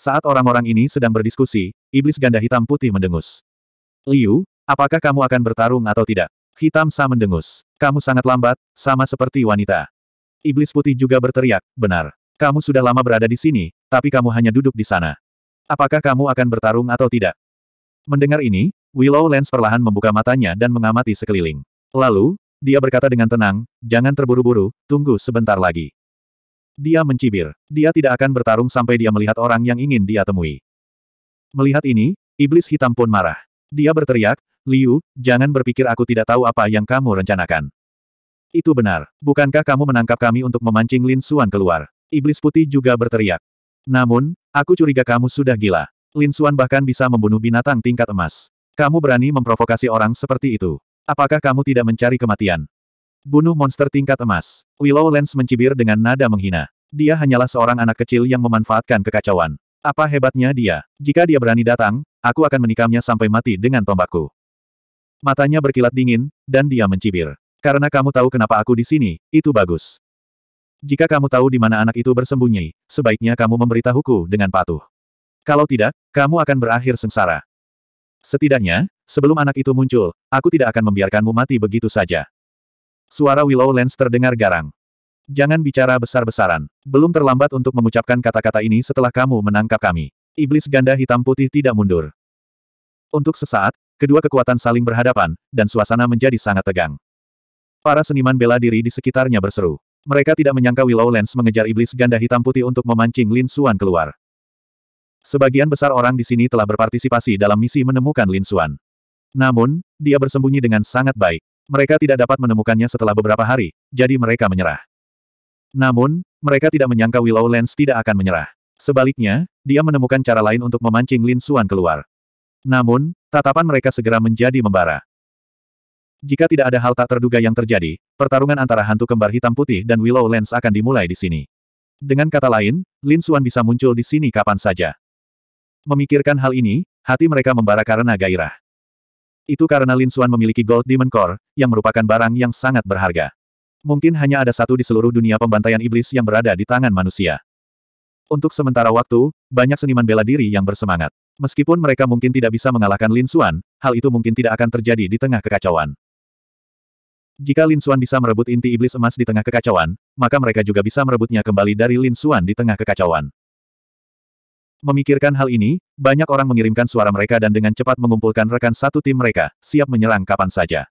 Saat orang-orang ini sedang berdiskusi, iblis ganda hitam putih mendengus. Liu, apakah kamu akan bertarung atau tidak? Hitam Sa mendengus. Kamu sangat lambat, sama seperti wanita. Iblis putih juga berteriak, benar. Kamu sudah lama berada di sini, tapi kamu hanya duduk di sana. Apakah kamu akan bertarung atau tidak? Mendengar ini, Willow Lens perlahan membuka matanya dan mengamati sekeliling. Lalu, dia berkata dengan tenang, jangan terburu-buru, tunggu sebentar lagi. Dia mencibir. Dia tidak akan bertarung sampai dia melihat orang yang ingin dia temui. Melihat ini, iblis hitam pun marah. Dia berteriak, Liu, jangan berpikir aku tidak tahu apa yang kamu rencanakan. Itu benar. Bukankah kamu menangkap kami untuk memancing Lin Suan keluar? Iblis putih juga berteriak. Namun, aku curiga kamu sudah gila. Lin Suan bahkan bisa membunuh binatang tingkat emas. Kamu berani memprovokasi orang seperti itu. Apakah kamu tidak mencari kematian? Bunuh monster tingkat emas. Willow Lens mencibir dengan nada menghina. Dia hanyalah seorang anak kecil yang memanfaatkan kekacauan. Apa hebatnya dia? Jika dia berani datang, aku akan menikamnya sampai mati dengan tombakku. Matanya berkilat dingin, dan dia mencibir. Karena kamu tahu kenapa aku di sini, itu bagus. Jika kamu tahu di mana anak itu bersembunyi, sebaiknya kamu memberitahuku dengan patuh. Kalau tidak, kamu akan berakhir sengsara. Setidaknya, sebelum anak itu muncul, aku tidak akan membiarkanmu mati begitu saja. Suara Willow Lens terdengar garang. Jangan bicara besar-besaran. Belum terlambat untuk mengucapkan kata-kata ini setelah kamu menangkap kami. Iblis ganda hitam putih tidak mundur. Untuk sesaat, kedua kekuatan saling berhadapan, dan suasana menjadi sangat tegang. Para seniman bela diri di sekitarnya berseru. Mereka tidak menyangka Willow Lens mengejar iblis ganda hitam putih untuk memancing Lin Xuan keluar. Sebagian besar orang di sini telah berpartisipasi dalam misi menemukan Lin Xuan. Namun, dia bersembunyi dengan sangat baik mereka tidak dapat menemukannya setelah beberapa hari, jadi mereka menyerah. Namun, mereka tidak menyangka Willow Lens tidak akan menyerah. Sebaliknya, dia menemukan cara lain untuk memancing Lin Suan keluar. Namun, tatapan mereka segera menjadi membara. Jika tidak ada hal tak terduga yang terjadi, pertarungan antara hantu kembar hitam putih dan Willow Lens akan dimulai di sini. Dengan kata lain, Lin Suan bisa muncul di sini kapan saja. Memikirkan hal ini, hati mereka membara karena gairah. Itu karena Lin Xuan memiliki Gold Demon Core, yang merupakan barang yang sangat berharga. Mungkin hanya ada satu di seluruh dunia pembantaian iblis yang berada di tangan manusia. Untuk sementara waktu, banyak seniman bela diri yang bersemangat. Meskipun mereka mungkin tidak bisa mengalahkan Lin Xuan, hal itu mungkin tidak akan terjadi di tengah kekacauan. Jika Lin Xuan bisa merebut inti iblis emas di tengah kekacauan, maka mereka juga bisa merebutnya kembali dari Lin Xuan di tengah kekacauan. Memikirkan hal ini, banyak orang mengirimkan suara mereka dan dengan cepat mengumpulkan rekan satu tim mereka, siap menyerang kapan saja.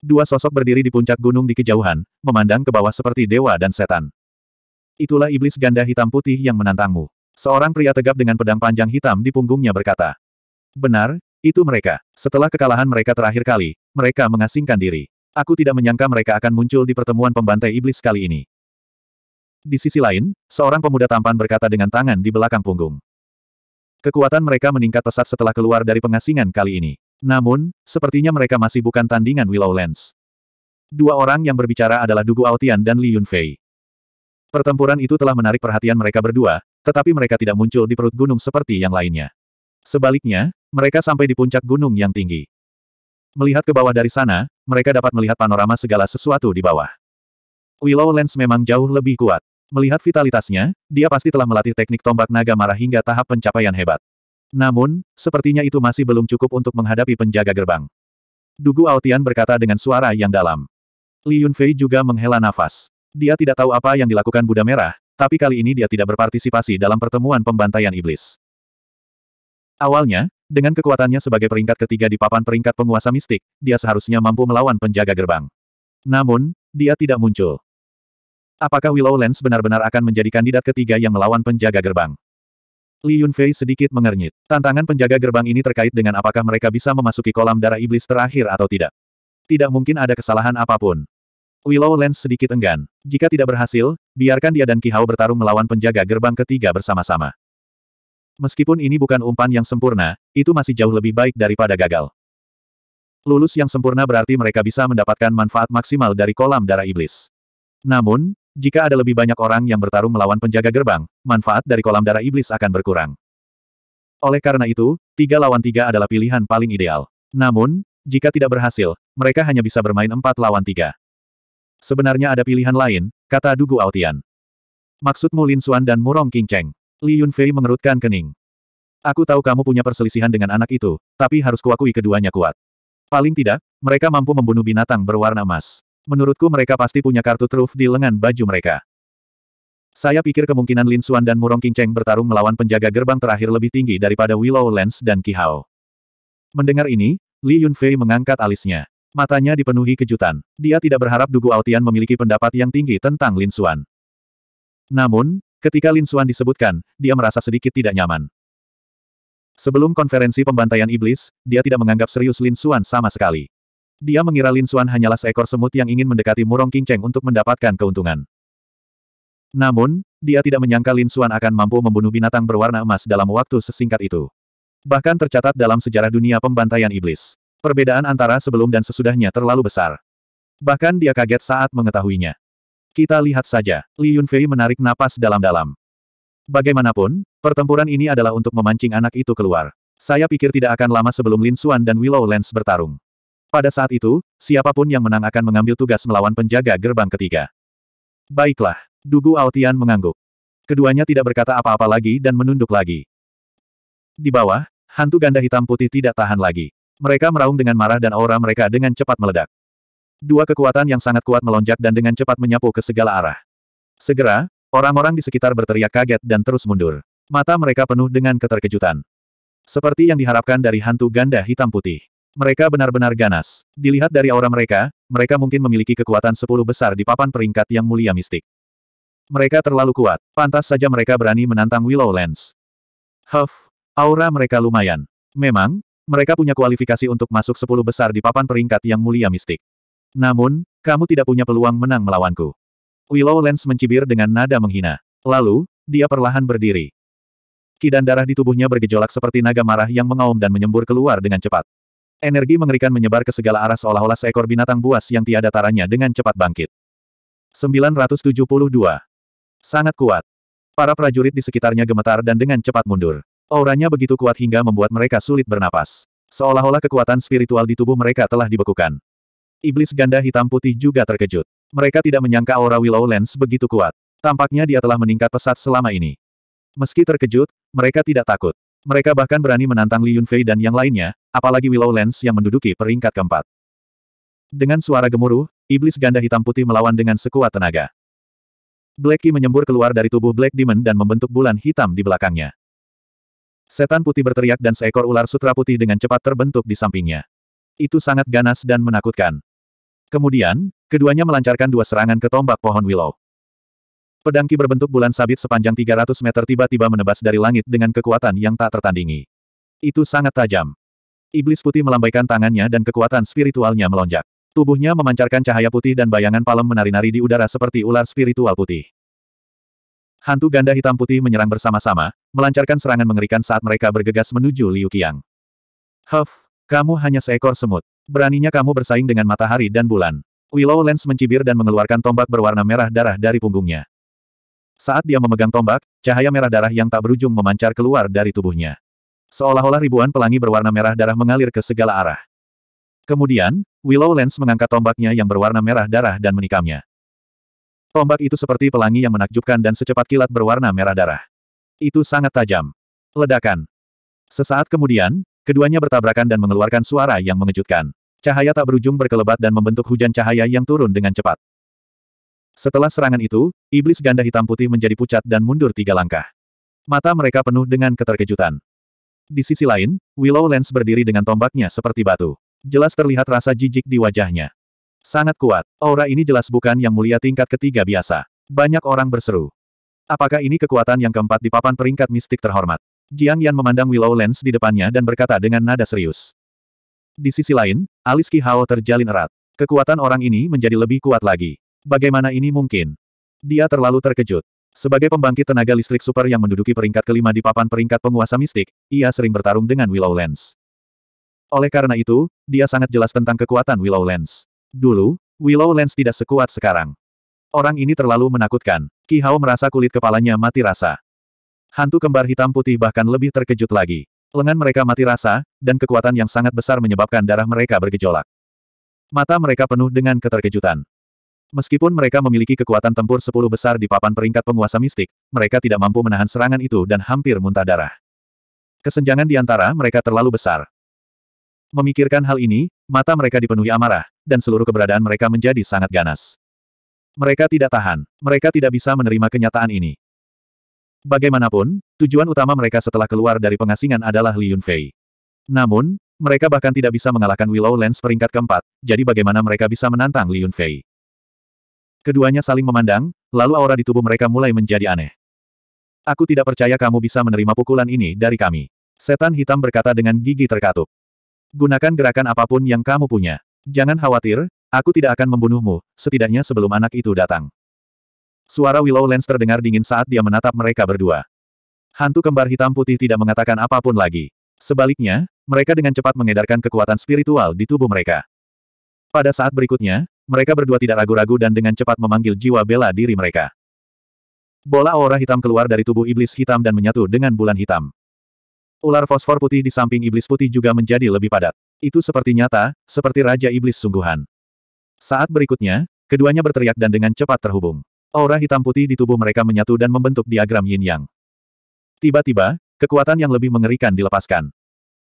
Dua sosok berdiri di puncak gunung di kejauhan, memandang ke bawah seperti dewa dan setan. Itulah iblis ganda hitam putih yang menantangmu. Seorang pria tegap dengan pedang panjang hitam di punggungnya berkata. Benar, itu mereka. Setelah kekalahan mereka terakhir kali, mereka mengasingkan diri. Aku tidak menyangka mereka akan muncul di pertemuan pembantai iblis kali ini. Di sisi lain, seorang pemuda tampan berkata dengan tangan di belakang punggung. Kekuatan mereka meningkat pesat setelah keluar dari pengasingan kali ini. Namun, sepertinya mereka masih bukan tandingan Willowlands. Dua orang yang berbicara adalah Dugu Aotian dan Li Yunfei. Pertempuran itu telah menarik perhatian mereka berdua, tetapi mereka tidak muncul di perut gunung seperti yang lainnya. Sebaliknya, mereka sampai di puncak gunung yang tinggi. Melihat ke bawah dari sana, mereka dapat melihat panorama segala sesuatu di bawah. Willowlands memang jauh lebih kuat. Melihat vitalitasnya, dia pasti telah melatih teknik tombak naga marah hingga tahap pencapaian hebat. Namun, sepertinya itu masih belum cukup untuk menghadapi penjaga gerbang. Dugu Altian berkata dengan suara yang dalam. Li Yunfei juga menghela nafas. Dia tidak tahu apa yang dilakukan Buddha Merah, tapi kali ini dia tidak berpartisipasi dalam pertemuan pembantaian iblis. Awalnya, dengan kekuatannya sebagai peringkat ketiga di papan peringkat penguasa mistik, dia seharusnya mampu melawan penjaga gerbang. Namun, dia tidak muncul. Apakah Willow Lens benar-benar akan menjadi kandidat ketiga yang melawan penjaga gerbang? Li Yunfei sedikit mengernyit. Tantangan penjaga gerbang ini terkait dengan apakah mereka bisa memasuki kolam darah iblis terakhir atau tidak. Tidak mungkin ada kesalahan apapun. Willow Lens sedikit enggan. Jika tidak berhasil, biarkan dia dan Kihao bertarung melawan penjaga gerbang ketiga bersama-sama. Meskipun ini bukan umpan yang sempurna, itu masih jauh lebih baik daripada gagal. Lulus yang sempurna berarti mereka bisa mendapatkan manfaat maksimal dari kolam darah iblis. Namun, jika ada lebih banyak orang yang bertarung melawan penjaga gerbang, manfaat dari kolam darah iblis akan berkurang. Oleh karena itu, tiga lawan tiga adalah pilihan paling ideal. Namun, jika tidak berhasil, mereka hanya bisa bermain empat lawan tiga. Sebenarnya ada pilihan lain, kata Dugu Aotian. Maksudmu Lin Xuan dan Murong King Cheng? Li Yunfei mengerutkan kening. Aku tahu kamu punya perselisihan dengan anak itu, tapi harus kuakui keduanya kuat. Paling tidak, mereka mampu membunuh binatang berwarna emas. Menurutku mereka pasti punya kartu truf di lengan baju mereka. Saya pikir kemungkinan Lin Xuan dan Murong Qingcheng bertarung melawan penjaga gerbang terakhir lebih tinggi daripada Willow Lens dan Ki Hao. Mendengar ini, Li Yunfei mengangkat alisnya. Matanya dipenuhi kejutan. Dia tidak berharap Dugu Altian memiliki pendapat yang tinggi tentang Lin Xuan. Namun, ketika Lin Xuan disebutkan, dia merasa sedikit tidak nyaman. Sebelum konferensi pembantaian iblis, dia tidak menganggap serius Lin Xuan sama sekali. Dia mengira Lin Xuan hanyalah seekor semut yang ingin mendekati Murong King Cheng untuk mendapatkan keuntungan. Namun, dia tidak menyangka Lin Xuan akan mampu membunuh binatang berwarna emas dalam waktu sesingkat itu. Bahkan tercatat dalam sejarah dunia pembantaian iblis. Perbedaan antara sebelum dan sesudahnya terlalu besar. Bahkan dia kaget saat mengetahuinya. Kita lihat saja, Li Yunfei menarik napas dalam-dalam. Bagaimanapun, pertempuran ini adalah untuk memancing anak itu keluar. Saya pikir tidak akan lama sebelum Lin Xuan dan Willow Lens bertarung. Pada saat itu, siapapun yang menang akan mengambil tugas melawan penjaga gerbang ketiga. Baiklah, Dugu Aotian mengangguk. Keduanya tidak berkata apa-apa lagi dan menunduk lagi. Di bawah, hantu ganda hitam putih tidak tahan lagi. Mereka meraung dengan marah dan aura mereka dengan cepat meledak. Dua kekuatan yang sangat kuat melonjak dan dengan cepat menyapu ke segala arah. Segera, orang-orang di sekitar berteriak kaget dan terus mundur. Mata mereka penuh dengan keterkejutan. Seperti yang diharapkan dari hantu ganda hitam putih. Mereka benar-benar ganas. Dilihat dari aura mereka, mereka mungkin memiliki kekuatan sepuluh besar di papan peringkat yang mulia mistik. Mereka terlalu kuat, pantas saja mereka berani menantang Willowlands. Huff, aura mereka lumayan. Memang, mereka punya kualifikasi untuk masuk sepuluh besar di papan peringkat yang mulia mistik. Namun, kamu tidak punya peluang menang melawanku. Willowlands mencibir dengan nada menghina. Lalu, dia perlahan berdiri. Kidan darah di tubuhnya bergejolak seperti naga marah yang mengaum dan menyembur keluar dengan cepat. Energi mengerikan menyebar ke segala arah seolah-olah seekor binatang buas yang tiada taranya dengan cepat bangkit. 972. Sangat kuat. Para prajurit di sekitarnya gemetar dan dengan cepat mundur. Auranya begitu kuat hingga membuat mereka sulit bernapas. Seolah-olah kekuatan spiritual di tubuh mereka telah dibekukan. Iblis ganda hitam putih juga terkejut. Mereka tidak menyangka aura Willow Lens begitu kuat. Tampaknya dia telah meningkat pesat selama ini. Meski terkejut, mereka tidak takut. Mereka bahkan berani menantang Li Yunfei dan yang lainnya, apalagi Willow Lens yang menduduki peringkat keempat. Dengan suara gemuruh, iblis ganda hitam putih melawan dengan sekuat tenaga. Blacky menyembur keluar dari tubuh Black Demon dan membentuk bulan hitam di belakangnya. Setan putih berteriak dan seekor ular sutra putih dengan cepat terbentuk di sampingnya. Itu sangat ganas dan menakutkan. Kemudian, keduanya melancarkan dua serangan ke tombak pohon Willow. Pedang ki berbentuk bulan sabit sepanjang 300 meter tiba-tiba menebas dari langit dengan kekuatan yang tak tertandingi. Itu sangat tajam. Iblis putih melambaikan tangannya dan kekuatan spiritualnya melonjak. Tubuhnya memancarkan cahaya putih dan bayangan palem menari-nari di udara seperti ular spiritual putih. Hantu ganda hitam putih menyerang bersama-sama, melancarkan serangan mengerikan saat mereka bergegas menuju Liu Qiang. Huff, kamu hanya seekor semut. Beraninya kamu bersaing dengan matahari dan bulan. Willow Lens mencibir dan mengeluarkan tombak berwarna merah darah dari punggungnya. Saat dia memegang tombak, cahaya merah darah yang tak berujung memancar keluar dari tubuhnya. Seolah-olah ribuan pelangi berwarna merah darah mengalir ke segala arah. Kemudian, Willow Lens mengangkat tombaknya yang berwarna merah darah dan menikamnya. Tombak itu seperti pelangi yang menakjubkan dan secepat kilat berwarna merah darah. Itu sangat tajam. Ledakan. Sesaat kemudian, keduanya bertabrakan dan mengeluarkan suara yang mengejutkan. Cahaya tak berujung berkelebat dan membentuk hujan cahaya yang turun dengan cepat. Setelah serangan itu, iblis ganda hitam putih menjadi pucat dan mundur tiga langkah. Mata mereka penuh dengan keterkejutan. Di sisi lain, Willow Lens berdiri dengan tombaknya seperti batu. Jelas terlihat rasa jijik di wajahnya. Sangat kuat, aura ini jelas bukan yang mulia tingkat ketiga biasa. Banyak orang berseru. Apakah ini kekuatan yang keempat di papan peringkat mistik terhormat? Jiang Yan memandang Willow Lens di depannya dan berkata dengan nada serius. Di sisi lain, alis Ki Hao terjalin erat. Kekuatan orang ini menjadi lebih kuat lagi. Bagaimana ini mungkin? Dia terlalu terkejut. Sebagai pembangkit tenaga listrik super yang menduduki peringkat kelima di papan peringkat penguasa mistik, ia sering bertarung dengan Willowlands. Oleh karena itu, dia sangat jelas tentang kekuatan Willowlands. Dulu, Willowlands tidak sekuat sekarang. Orang ini terlalu menakutkan. Ki Kihao merasa kulit kepalanya mati rasa. Hantu kembar hitam putih bahkan lebih terkejut lagi. Lengan mereka mati rasa, dan kekuatan yang sangat besar menyebabkan darah mereka bergejolak. Mata mereka penuh dengan keterkejutan. Meskipun mereka memiliki kekuatan tempur sepuluh besar di papan peringkat penguasa mistik, mereka tidak mampu menahan serangan itu dan hampir muntah darah. Kesenjangan di antara mereka terlalu besar. Memikirkan hal ini, mata mereka dipenuhi amarah, dan seluruh keberadaan mereka menjadi sangat ganas. Mereka tidak tahan, mereka tidak bisa menerima kenyataan ini. Bagaimanapun, tujuan utama mereka setelah keluar dari pengasingan adalah Li Yunfei. Namun, mereka bahkan tidak bisa mengalahkan Willow Lens peringkat keempat, jadi bagaimana mereka bisa menantang Li Yunfei? Keduanya saling memandang, lalu aura di tubuh mereka mulai menjadi aneh. Aku tidak percaya kamu bisa menerima pukulan ini dari kami. Setan hitam berkata dengan gigi terkatup. Gunakan gerakan apapun yang kamu punya. Jangan khawatir, aku tidak akan membunuhmu, setidaknya sebelum anak itu datang. Suara Willow Lens terdengar dingin saat dia menatap mereka berdua. Hantu kembar hitam putih tidak mengatakan apapun lagi. Sebaliknya, mereka dengan cepat mengedarkan kekuatan spiritual di tubuh mereka. Pada saat berikutnya, mereka berdua tidak ragu-ragu dan dengan cepat memanggil jiwa bela diri mereka. Bola aura hitam keluar dari tubuh iblis hitam dan menyatu dengan bulan hitam. Ular fosfor putih di samping iblis putih juga menjadi lebih padat. Itu seperti nyata, seperti raja iblis sungguhan. Saat berikutnya, keduanya berteriak dan dengan cepat terhubung. Aura hitam putih di tubuh mereka menyatu dan membentuk diagram yin yang. Tiba-tiba, kekuatan yang lebih mengerikan dilepaskan.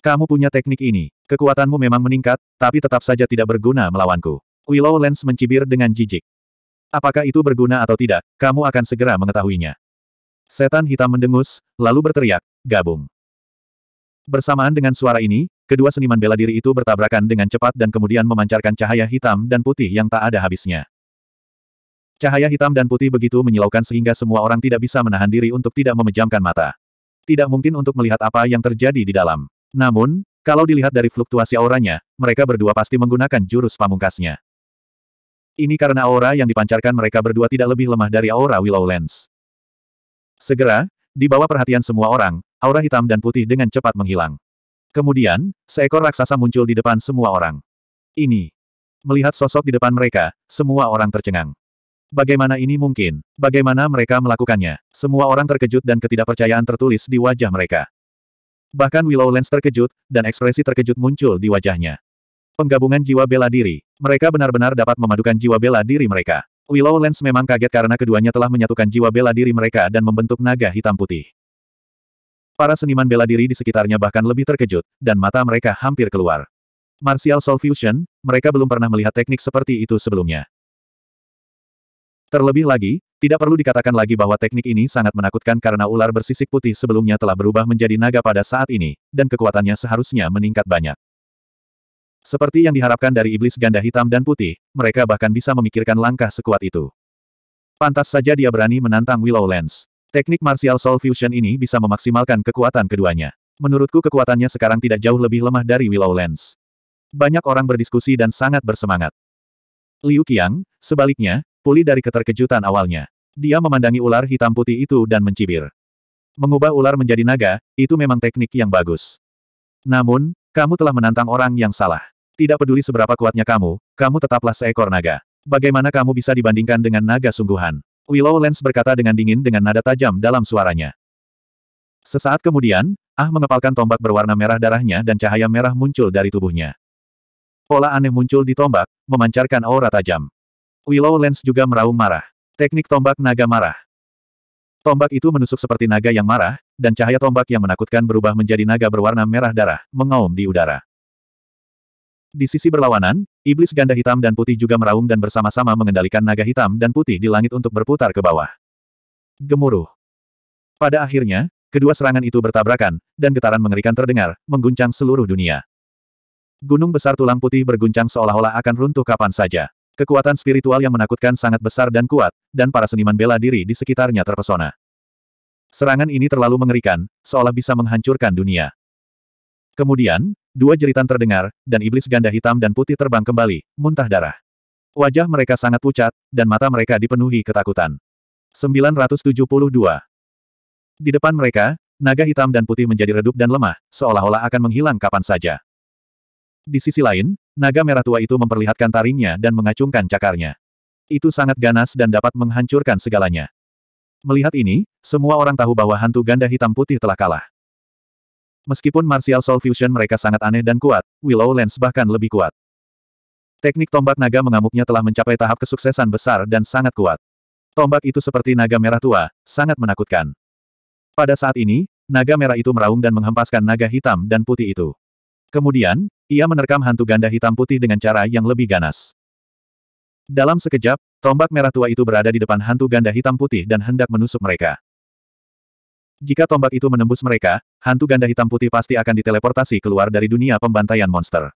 Kamu punya teknik ini, kekuatanmu memang meningkat, tapi tetap saja tidak berguna melawanku. Willow Lens mencibir dengan jijik. Apakah itu berguna atau tidak, kamu akan segera mengetahuinya. Setan hitam mendengus, lalu berteriak, gabung. Bersamaan dengan suara ini, kedua seniman bela diri itu bertabrakan dengan cepat dan kemudian memancarkan cahaya hitam dan putih yang tak ada habisnya. Cahaya hitam dan putih begitu menyilaukan sehingga semua orang tidak bisa menahan diri untuk tidak memejamkan mata. Tidak mungkin untuk melihat apa yang terjadi di dalam. Namun, kalau dilihat dari fluktuasi auranya, mereka berdua pasti menggunakan jurus pamungkasnya. Ini karena aura yang dipancarkan mereka berdua tidak lebih lemah dari aura Willowlands. Segera, di bawah perhatian semua orang, aura hitam dan putih dengan cepat menghilang. Kemudian, seekor raksasa muncul di depan semua orang. Ini. Melihat sosok di depan mereka, semua orang tercengang. Bagaimana ini mungkin? Bagaimana mereka melakukannya? Semua orang terkejut dan ketidakpercayaan tertulis di wajah mereka. Bahkan Willowlands terkejut, dan ekspresi terkejut muncul di wajahnya. Penggabungan jiwa bela diri. Mereka benar-benar dapat memadukan jiwa bela diri mereka. Willow Lens memang kaget karena keduanya telah menyatukan jiwa bela diri mereka dan membentuk naga hitam putih. Para seniman bela diri di sekitarnya bahkan lebih terkejut, dan mata mereka hampir keluar. Martial Soul Fusion, mereka belum pernah melihat teknik seperti itu sebelumnya. Terlebih lagi, tidak perlu dikatakan lagi bahwa teknik ini sangat menakutkan karena ular bersisik putih sebelumnya telah berubah menjadi naga pada saat ini, dan kekuatannya seharusnya meningkat banyak. Seperti yang diharapkan dari iblis ganda hitam dan putih, mereka bahkan bisa memikirkan langkah sekuat itu. Pantas saja dia berani menantang Willow Lens. Teknik martial soul fusion ini bisa memaksimalkan kekuatan keduanya. Menurutku kekuatannya sekarang tidak jauh lebih lemah dari Willow Lens. Banyak orang berdiskusi dan sangat bersemangat. Liu Qiang, sebaliknya, pulih dari keterkejutan awalnya. Dia memandangi ular hitam putih itu dan mencibir. Mengubah ular menjadi naga, itu memang teknik yang bagus. Namun, kamu telah menantang orang yang salah. Tidak peduli seberapa kuatnya kamu, kamu tetaplah seekor naga. Bagaimana kamu bisa dibandingkan dengan naga sungguhan? Willow Lens berkata dengan dingin dengan nada tajam dalam suaranya. Sesaat kemudian, Ah mengepalkan tombak berwarna merah darahnya dan cahaya merah muncul dari tubuhnya. Pola aneh muncul di tombak, memancarkan aura tajam. Willow Lens juga meraung marah. Teknik tombak naga marah. Tombak itu menusuk seperti naga yang marah, dan cahaya tombak yang menakutkan berubah menjadi naga berwarna merah darah, mengaum di udara. Di sisi berlawanan, iblis ganda hitam dan putih juga meraung dan bersama-sama mengendalikan naga hitam dan putih di langit untuk berputar ke bawah. Gemuruh. Pada akhirnya, kedua serangan itu bertabrakan, dan getaran mengerikan terdengar, mengguncang seluruh dunia. Gunung besar tulang putih berguncang seolah-olah akan runtuh kapan saja. Kekuatan spiritual yang menakutkan sangat besar dan kuat, dan para seniman bela diri di sekitarnya terpesona. Serangan ini terlalu mengerikan, seolah bisa menghancurkan dunia. Kemudian, Dua jeritan terdengar, dan iblis ganda hitam dan putih terbang kembali, muntah darah. Wajah mereka sangat pucat, dan mata mereka dipenuhi ketakutan. 972 Di depan mereka, naga hitam dan putih menjadi redup dan lemah, seolah-olah akan menghilang kapan saja. Di sisi lain, naga merah tua itu memperlihatkan taringnya dan mengacungkan cakarnya. Itu sangat ganas dan dapat menghancurkan segalanya. Melihat ini, semua orang tahu bahwa hantu ganda hitam putih telah kalah. Meskipun Martial Soul Fusion mereka sangat aneh dan kuat, Willow Lens bahkan lebih kuat. Teknik tombak naga mengamuknya telah mencapai tahap kesuksesan besar dan sangat kuat. Tombak itu seperti naga merah tua, sangat menakutkan. Pada saat ini, naga merah itu meraung dan menghempaskan naga hitam dan putih itu. Kemudian, ia menerkam hantu ganda hitam putih dengan cara yang lebih ganas. Dalam sekejap, tombak merah tua itu berada di depan hantu ganda hitam putih dan hendak menusuk mereka. Jika tombak itu menembus mereka, hantu ganda hitam putih pasti akan diteleportasi keluar dari dunia pembantaian monster.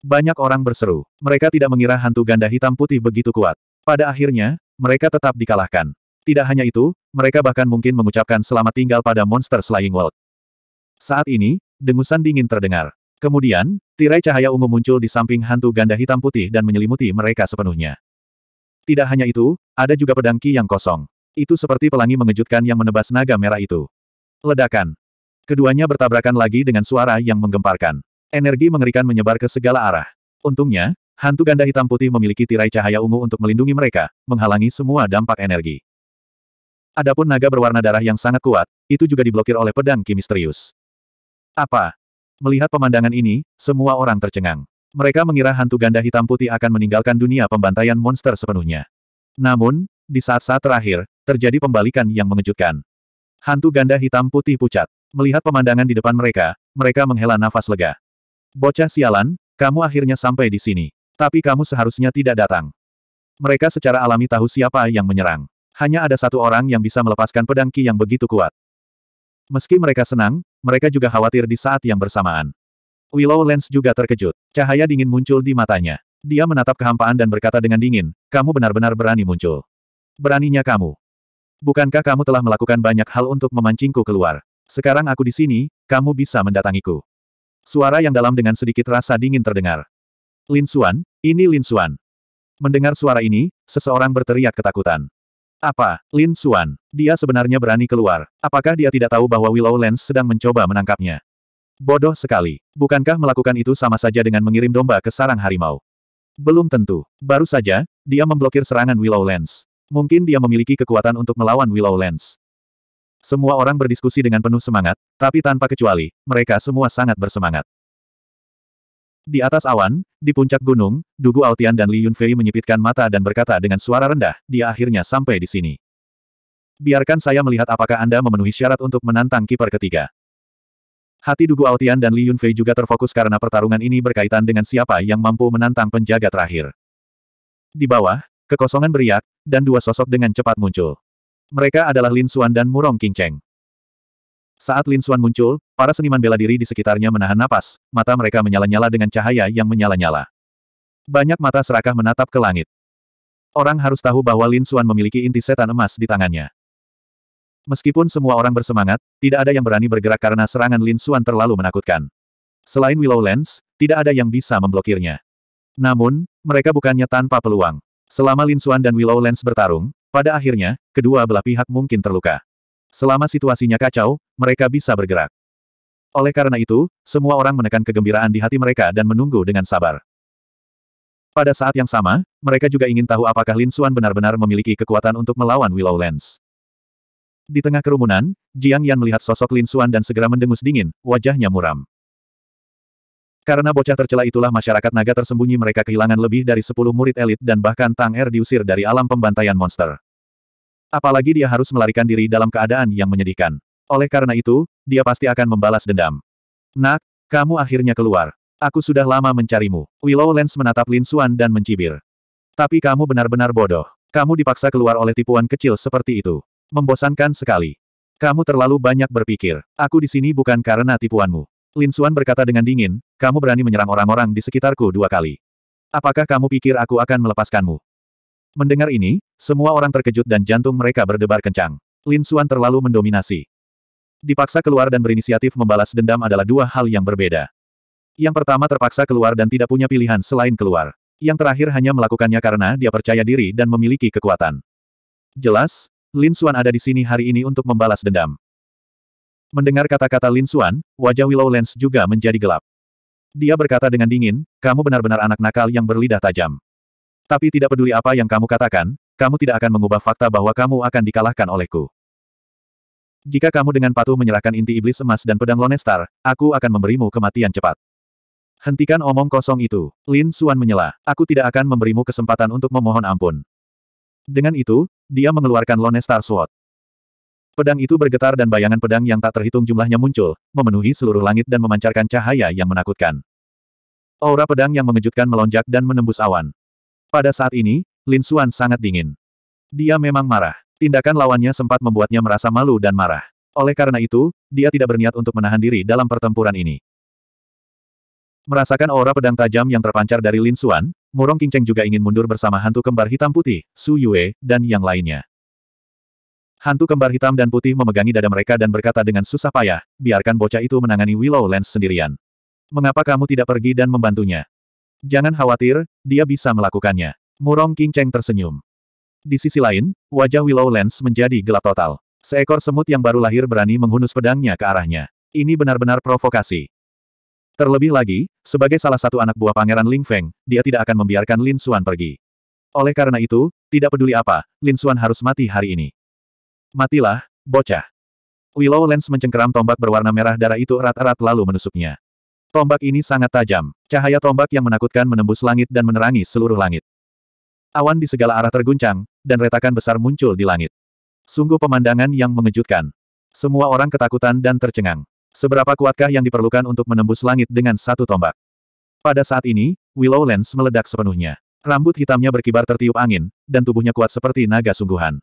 Banyak orang berseru. Mereka tidak mengira hantu ganda hitam putih begitu kuat. Pada akhirnya, mereka tetap dikalahkan. Tidak hanya itu, mereka bahkan mungkin mengucapkan selamat tinggal pada monster Slaying World. Saat ini, dengusan dingin terdengar. Kemudian, tirai cahaya ungu muncul di samping hantu ganda hitam putih dan menyelimuti mereka sepenuhnya. Tidak hanya itu, ada juga pedang Ki yang kosong. Itu seperti pelangi mengejutkan yang menebas naga merah itu. Ledakan. Keduanya bertabrakan lagi dengan suara yang menggemparkan. Energi mengerikan menyebar ke segala arah. Untungnya, hantu ganda hitam putih memiliki tirai cahaya ungu untuk melindungi mereka, menghalangi semua dampak energi. Adapun naga berwarna darah yang sangat kuat, itu juga diblokir oleh pedang ki misterius. Apa? Melihat pemandangan ini, semua orang tercengang. Mereka mengira hantu ganda hitam putih akan meninggalkan dunia pembantaian monster sepenuhnya. Namun, di saat-saat terakhir, Terjadi pembalikan yang mengejutkan. Hantu ganda hitam putih pucat. Melihat pemandangan di depan mereka, mereka menghela nafas lega. Bocah sialan, kamu akhirnya sampai di sini. Tapi kamu seharusnya tidak datang. Mereka secara alami tahu siapa yang menyerang. Hanya ada satu orang yang bisa melepaskan pedang Ki yang begitu kuat. Meski mereka senang, mereka juga khawatir di saat yang bersamaan. Willow Lens juga terkejut. Cahaya dingin muncul di matanya. Dia menatap kehampaan dan berkata dengan dingin, kamu benar-benar berani muncul. Beraninya kamu. Bukankah kamu telah melakukan banyak hal untuk memancingku keluar? Sekarang aku di sini, kamu bisa mendatangiku. Suara yang dalam dengan sedikit rasa dingin terdengar. Lin Suan, ini Lin Suan. Mendengar suara ini, seseorang berteriak ketakutan. Apa, Lin Suan? Dia sebenarnya berani keluar. Apakah dia tidak tahu bahwa Willow Lens sedang mencoba menangkapnya? Bodoh sekali. Bukankah melakukan itu sama saja dengan mengirim domba ke sarang harimau? Belum tentu. Baru saja, dia memblokir serangan Willow Lens. Mungkin dia memiliki kekuatan untuk melawan Willow Lens. Semua orang berdiskusi dengan penuh semangat, tapi tanpa kecuali, mereka semua sangat bersemangat. Di atas awan, di puncak gunung, Dugu Aotian dan Li Yunfei menyipitkan mata dan berkata dengan suara rendah, dia akhirnya sampai di sini. Biarkan saya melihat apakah Anda memenuhi syarat untuk menantang kiper ketiga. Hati Dugu Aotian dan Li Yunfei juga terfokus karena pertarungan ini berkaitan dengan siapa yang mampu menantang penjaga terakhir. Di bawah, Kekosongan beriak, dan dua sosok dengan cepat muncul. Mereka adalah Lin Xuan dan Murong Qingcheng. Saat Lin Xuan muncul, para seniman bela diri di sekitarnya menahan napas, mata mereka menyala-nyala dengan cahaya yang menyala-nyala. Banyak mata serakah menatap ke langit. Orang harus tahu bahwa Lin Xuan memiliki inti setan emas di tangannya. Meskipun semua orang bersemangat, tidak ada yang berani bergerak karena serangan Lin Xuan terlalu menakutkan. Selain Willow Lens, tidak ada yang bisa memblokirnya. Namun, mereka bukannya tanpa peluang. Selama Lin Xuan dan Willow Lens bertarung, pada akhirnya, kedua belah pihak mungkin terluka. Selama situasinya kacau, mereka bisa bergerak. Oleh karena itu, semua orang menekan kegembiraan di hati mereka dan menunggu dengan sabar. Pada saat yang sama, mereka juga ingin tahu apakah Lin Xuan benar-benar memiliki kekuatan untuk melawan Willow Lens. Di tengah kerumunan, Jiang Yan melihat sosok Lin Xuan dan segera mendengus dingin, wajahnya muram. Karena bocah tercela itulah masyarakat naga tersembunyi mereka kehilangan lebih dari 10 murid elit dan bahkan Tang Er diusir dari alam pembantaian monster. Apalagi dia harus melarikan diri dalam keadaan yang menyedihkan. Oleh karena itu, dia pasti akan membalas dendam. Nak, kamu akhirnya keluar. Aku sudah lama mencarimu. Willow Lens menatap Lin Xuan dan mencibir. Tapi kamu benar-benar bodoh. Kamu dipaksa keluar oleh tipuan kecil seperti itu. Membosankan sekali. Kamu terlalu banyak berpikir. Aku di sini bukan karena tipuanmu. Lin Suan berkata dengan dingin, kamu berani menyerang orang-orang di sekitarku dua kali. Apakah kamu pikir aku akan melepaskanmu? Mendengar ini, semua orang terkejut dan jantung mereka berdebar kencang. Lin Suan terlalu mendominasi. Dipaksa keluar dan berinisiatif membalas dendam adalah dua hal yang berbeda. Yang pertama terpaksa keluar dan tidak punya pilihan selain keluar. Yang terakhir hanya melakukannya karena dia percaya diri dan memiliki kekuatan. Jelas, Lin Suan ada di sini hari ini untuk membalas dendam. Mendengar kata-kata Lin Xuan, wajah Willow Lens juga menjadi gelap. Dia berkata dengan dingin, kamu benar-benar anak nakal yang berlidah tajam. Tapi tidak peduli apa yang kamu katakan, kamu tidak akan mengubah fakta bahwa kamu akan dikalahkan olehku. Jika kamu dengan patuh menyerahkan inti iblis emas dan pedang Lonestar, aku akan memberimu kematian cepat. Hentikan omong kosong itu. Lin Suan menyela. Aku tidak akan memberimu kesempatan untuk memohon ampun. Dengan itu, dia mengeluarkan Lonestar Sword. Pedang itu bergetar dan bayangan pedang yang tak terhitung jumlahnya muncul, memenuhi seluruh langit dan memancarkan cahaya yang menakutkan. Aura pedang yang mengejutkan melonjak dan menembus awan. Pada saat ini, Lin Xuan sangat dingin. Dia memang marah. Tindakan lawannya sempat membuatnya merasa malu dan marah. Oleh karena itu, dia tidak berniat untuk menahan diri dalam pertempuran ini. Merasakan aura pedang tajam yang terpancar dari Lin Xuan, Murong Qingcheng juga ingin mundur bersama hantu kembar hitam putih, Su Yue, dan yang lainnya. Hantu kembar hitam dan putih memegangi dada mereka dan berkata dengan susah payah, biarkan bocah itu menangani Willow Lens sendirian. Mengapa kamu tidak pergi dan membantunya? Jangan khawatir, dia bisa melakukannya. Murong King Cheng tersenyum. Di sisi lain, wajah Willow Lens menjadi gelap total. Seekor semut yang baru lahir berani menghunus pedangnya ke arahnya. Ini benar-benar provokasi. Terlebih lagi, sebagai salah satu anak buah Pangeran Ling Feng, dia tidak akan membiarkan Lin Xuan pergi. Oleh karena itu, tidak peduli apa, Lin Xuan harus mati hari ini. Matilah, bocah. Willow Lens mencengkeram tombak berwarna merah darah itu erat-erat lalu menusuknya. Tombak ini sangat tajam. Cahaya tombak yang menakutkan menembus langit dan menerangi seluruh langit. Awan di segala arah terguncang, dan retakan besar muncul di langit. Sungguh pemandangan yang mengejutkan. Semua orang ketakutan dan tercengang. Seberapa kuatkah yang diperlukan untuk menembus langit dengan satu tombak? Pada saat ini, Willow Lens meledak sepenuhnya. Rambut hitamnya berkibar tertiup angin, dan tubuhnya kuat seperti naga sungguhan.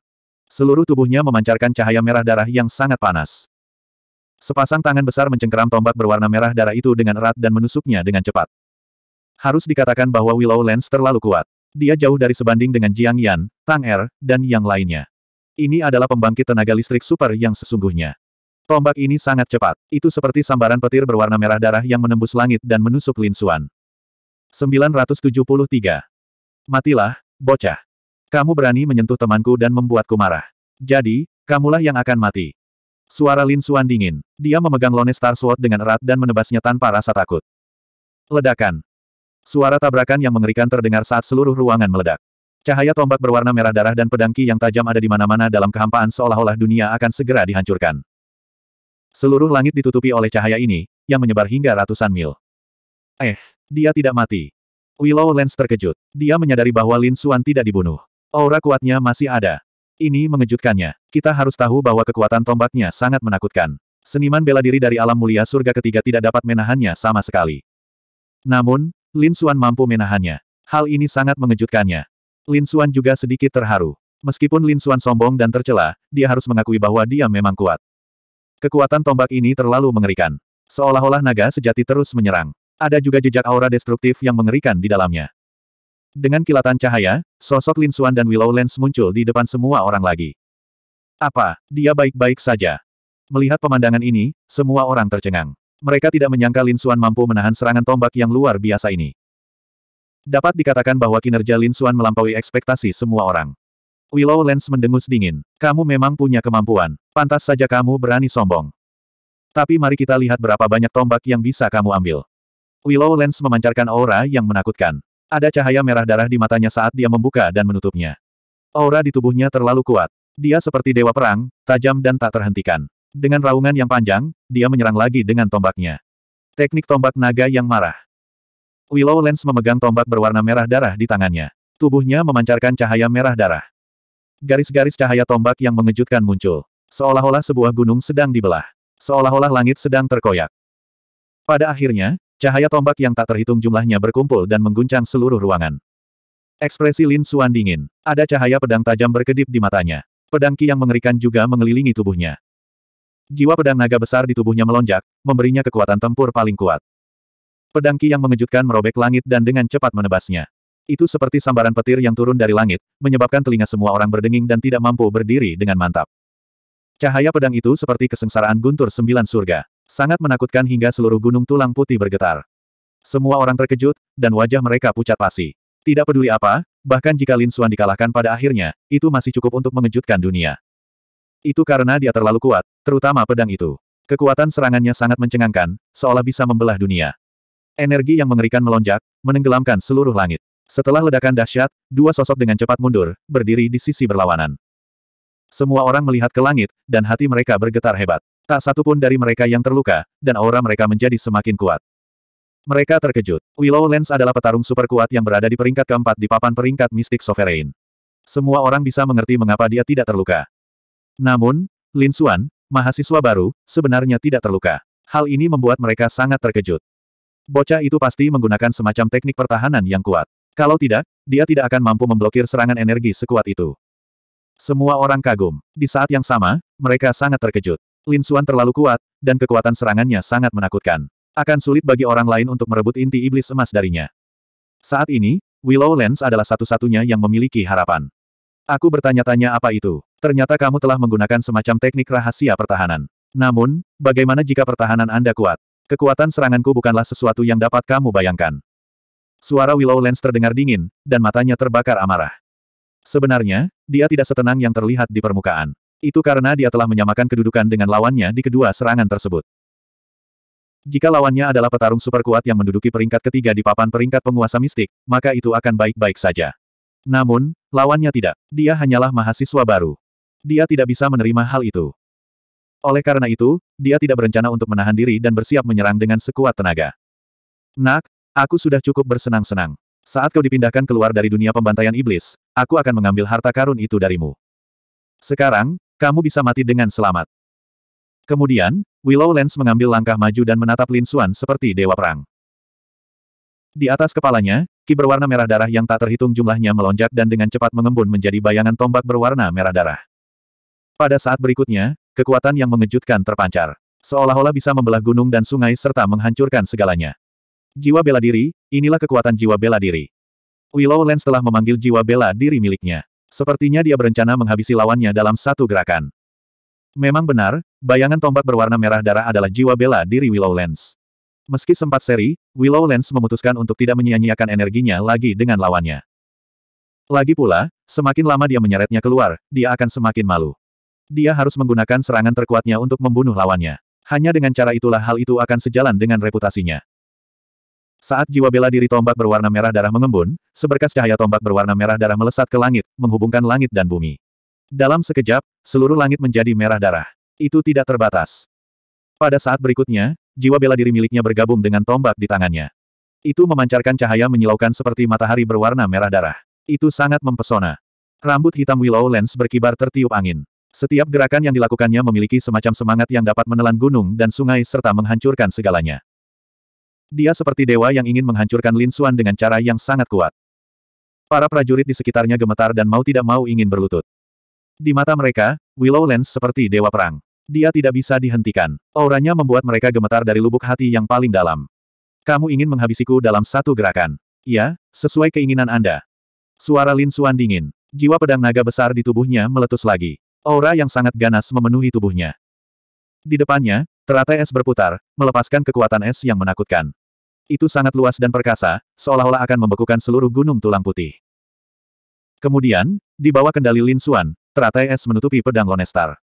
Seluruh tubuhnya memancarkan cahaya merah darah yang sangat panas. Sepasang tangan besar mencengkeram tombak berwarna merah darah itu dengan erat dan menusuknya dengan cepat. Harus dikatakan bahwa Willow Lens terlalu kuat. Dia jauh dari sebanding dengan Jiang Yan, Tang Er, dan yang lainnya. Ini adalah pembangkit tenaga listrik super yang sesungguhnya. Tombak ini sangat cepat. Itu seperti sambaran petir berwarna merah darah yang menembus langit dan menusuk Lin Suan. 973. Matilah, bocah. Kamu berani menyentuh temanku dan membuatku marah. Jadi, kamulah yang akan mati. Suara Lin Suan dingin. Dia memegang Lone Star Sword dengan erat dan menebasnya tanpa rasa takut. Ledakan. Suara tabrakan yang mengerikan terdengar saat seluruh ruangan meledak. Cahaya tombak berwarna merah darah dan pedangki yang tajam ada di mana-mana dalam kehampaan seolah-olah dunia akan segera dihancurkan. Seluruh langit ditutupi oleh cahaya ini, yang menyebar hingga ratusan mil. Eh, dia tidak mati. Willow Lens terkejut. Dia menyadari bahwa Lin Suan tidak dibunuh. Aura kuatnya masih ada. Ini mengejutkannya. Kita harus tahu bahwa kekuatan tombaknya sangat menakutkan. Seniman bela diri dari alam mulia surga ketiga tidak dapat menahannya sama sekali. Namun, Lin Xuan mampu menahannya. Hal ini sangat mengejutkannya. Lin Xuan juga sedikit terharu. Meskipun Lin Xuan sombong dan tercela, dia harus mengakui bahwa dia memang kuat. Kekuatan tombak ini terlalu mengerikan. Seolah-olah naga sejati terus menyerang. Ada juga jejak aura destruktif yang mengerikan di dalamnya. Dengan kilatan cahaya, sosok Lin Xuan dan Willow Lens muncul di depan semua orang lagi. Apa, dia baik-baik saja? Melihat pemandangan ini, semua orang tercengang. Mereka tidak menyangka Lin Xuan mampu menahan serangan tombak yang luar biasa ini. Dapat dikatakan bahwa kinerja Lin Xuan melampaui ekspektasi semua orang. Willow Lens mendengus dingin. Kamu memang punya kemampuan. Pantas saja kamu berani sombong. Tapi mari kita lihat berapa banyak tombak yang bisa kamu ambil. Willow Lens memancarkan aura yang menakutkan. Ada cahaya merah darah di matanya saat dia membuka dan menutupnya. Aura di tubuhnya terlalu kuat. Dia seperti dewa perang, tajam dan tak terhentikan. Dengan raungan yang panjang, dia menyerang lagi dengan tombaknya. Teknik tombak naga yang marah. Willow Lens memegang tombak berwarna merah darah di tangannya. Tubuhnya memancarkan cahaya merah darah. Garis-garis cahaya tombak yang mengejutkan muncul. Seolah-olah sebuah gunung sedang dibelah. Seolah-olah langit sedang terkoyak. Pada akhirnya, Cahaya tombak yang tak terhitung jumlahnya berkumpul dan mengguncang seluruh ruangan. Ekspresi Lin Xuan dingin. Ada cahaya pedang tajam berkedip di matanya. Pedang Ki yang mengerikan juga mengelilingi tubuhnya. Jiwa pedang naga besar di tubuhnya melonjak, memberinya kekuatan tempur paling kuat. Pedang Ki yang mengejutkan merobek langit dan dengan cepat menebasnya. Itu seperti sambaran petir yang turun dari langit, menyebabkan telinga semua orang berdenging dan tidak mampu berdiri dengan mantap. Cahaya pedang itu seperti kesengsaraan guntur sembilan surga. Sangat menakutkan hingga seluruh gunung tulang putih bergetar. Semua orang terkejut, dan wajah mereka pucat pasi. Tidak peduli apa, bahkan jika Lin Xuan dikalahkan pada akhirnya, itu masih cukup untuk mengejutkan dunia. Itu karena dia terlalu kuat, terutama pedang itu. Kekuatan serangannya sangat mencengangkan, seolah bisa membelah dunia. Energi yang mengerikan melonjak, menenggelamkan seluruh langit. Setelah ledakan dahsyat, dua sosok dengan cepat mundur, berdiri di sisi berlawanan. Semua orang melihat ke langit, dan hati mereka bergetar hebat. Tak satu pun dari mereka yang terluka, dan aura mereka menjadi semakin kuat. Mereka terkejut. Willow Lens adalah petarung super kuat yang berada di peringkat keempat di papan peringkat mistik Sovereign. Semua orang bisa mengerti mengapa dia tidak terluka. Namun, Lin Xuan, mahasiswa baru, sebenarnya tidak terluka. Hal ini membuat mereka sangat terkejut. Bocah itu pasti menggunakan semacam teknik pertahanan yang kuat. Kalau tidak, dia tidak akan mampu memblokir serangan energi sekuat itu. Semua orang kagum. Di saat yang sama, mereka sangat terkejut. Lin Suan terlalu kuat, dan kekuatan serangannya sangat menakutkan. Akan sulit bagi orang lain untuk merebut inti iblis emas darinya. Saat ini, Willow Lens adalah satu-satunya yang memiliki harapan. Aku bertanya-tanya apa itu. Ternyata kamu telah menggunakan semacam teknik rahasia pertahanan. Namun, bagaimana jika pertahanan Anda kuat? Kekuatan seranganku bukanlah sesuatu yang dapat kamu bayangkan. Suara Willow Lens terdengar dingin, dan matanya terbakar amarah. Sebenarnya, dia tidak setenang yang terlihat di permukaan. Itu karena dia telah menyamakan kedudukan dengan lawannya di kedua serangan tersebut. Jika lawannya adalah petarung super kuat yang menduduki peringkat ketiga di papan peringkat penguasa mistik, maka itu akan baik-baik saja. Namun, lawannya tidak. Dia hanyalah mahasiswa baru. Dia tidak bisa menerima hal itu. Oleh karena itu, dia tidak berencana untuk menahan diri dan bersiap menyerang dengan sekuat tenaga. Nak, aku sudah cukup bersenang-senang. Saat kau dipindahkan keluar dari dunia pembantaian iblis, aku akan mengambil harta karun itu darimu. Sekarang, kamu bisa mati dengan selamat. Kemudian, Willow Lens mengambil langkah maju dan menatap Lin Xuan seperti dewa perang. Di atas kepalanya, ki berwarna merah darah yang tak terhitung jumlahnya melonjak dan dengan cepat mengembun menjadi bayangan tombak berwarna merah darah. Pada saat berikutnya, kekuatan yang mengejutkan terpancar. Seolah-olah bisa membelah gunung dan sungai serta menghancurkan segalanya. Jiwa bela diri, inilah kekuatan jiwa bela diri. Willow Lens telah memanggil jiwa bela diri miliknya. Sepertinya dia berencana menghabisi lawannya dalam satu gerakan. Memang benar, bayangan tombak berwarna merah darah adalah jiwa bela diri Willowlands. Meski sempat seri, Willowlands memutuskan untuk tidak menyia-nyiakan energinya lagi dengan lawannya. Lagi pula, semakin lama dia menyeretnya keluar, dia akan semakin malu. Dia harus menggunakan serangan terkuatnya untuk membunuh lawannya. Hanya dengan cara itulah hal itu akan sejalan dengan reputasinya. Saat jiwa bela diri tombak berwarna merah darah mengembun, seberkas cahaya tombak berwarna merah darah melesat ke langit, menghubungkan langit dan bumi. Dalam sekejap, seluruh langit menjadi merah darah. Itu tidak terbatas. Pada saat berikutnya, jiwa bela diri miliknya bergabung dengan tombak di tangannya. Itu memancarkan cahaya menyilaukan seperti matahari berwarna merah darah. Itu sangat mempesona. Rambut hitam Willow Lens berkibar tertiup angin. Setiap gerakan yang dilakukannya memiliki semacam semangat yang dapat menelan gunung dan sungai serta menghancurkan segalanya. Dia seperti dewa yang ingin menghancurkan Lin Xuan dengan cara yang sangat kuat. Para prajurit di sekitarnya gemetar dan mau tidak mau ingin berlutut. Di mata mereka, Willow Lens seperti dewa perang. Dia tidak bisa dihentikan. Auranya membuat mereka gemetar dari lubuk hati yang paling dalam. Kamu ingin menghabisiku dalam satu gerakan. Ya, sesuai keinginan Anda. Suara Lin Xuan dingin. Jiwa pedang naga besar di tubuhnya meletus lagi. Aura yang sangat ganas memenuhi tubuhnya. Di depannya, teratai es berputar, melepaskan kekuatan es yang menakutkan. Itu sangat luas dan perkasa, seolah-olah akan membekukan seluruh gunung tulang putih. Kemudian, di bawah kendali Lin Xuan, teratai es menutupi pedang Lonestar.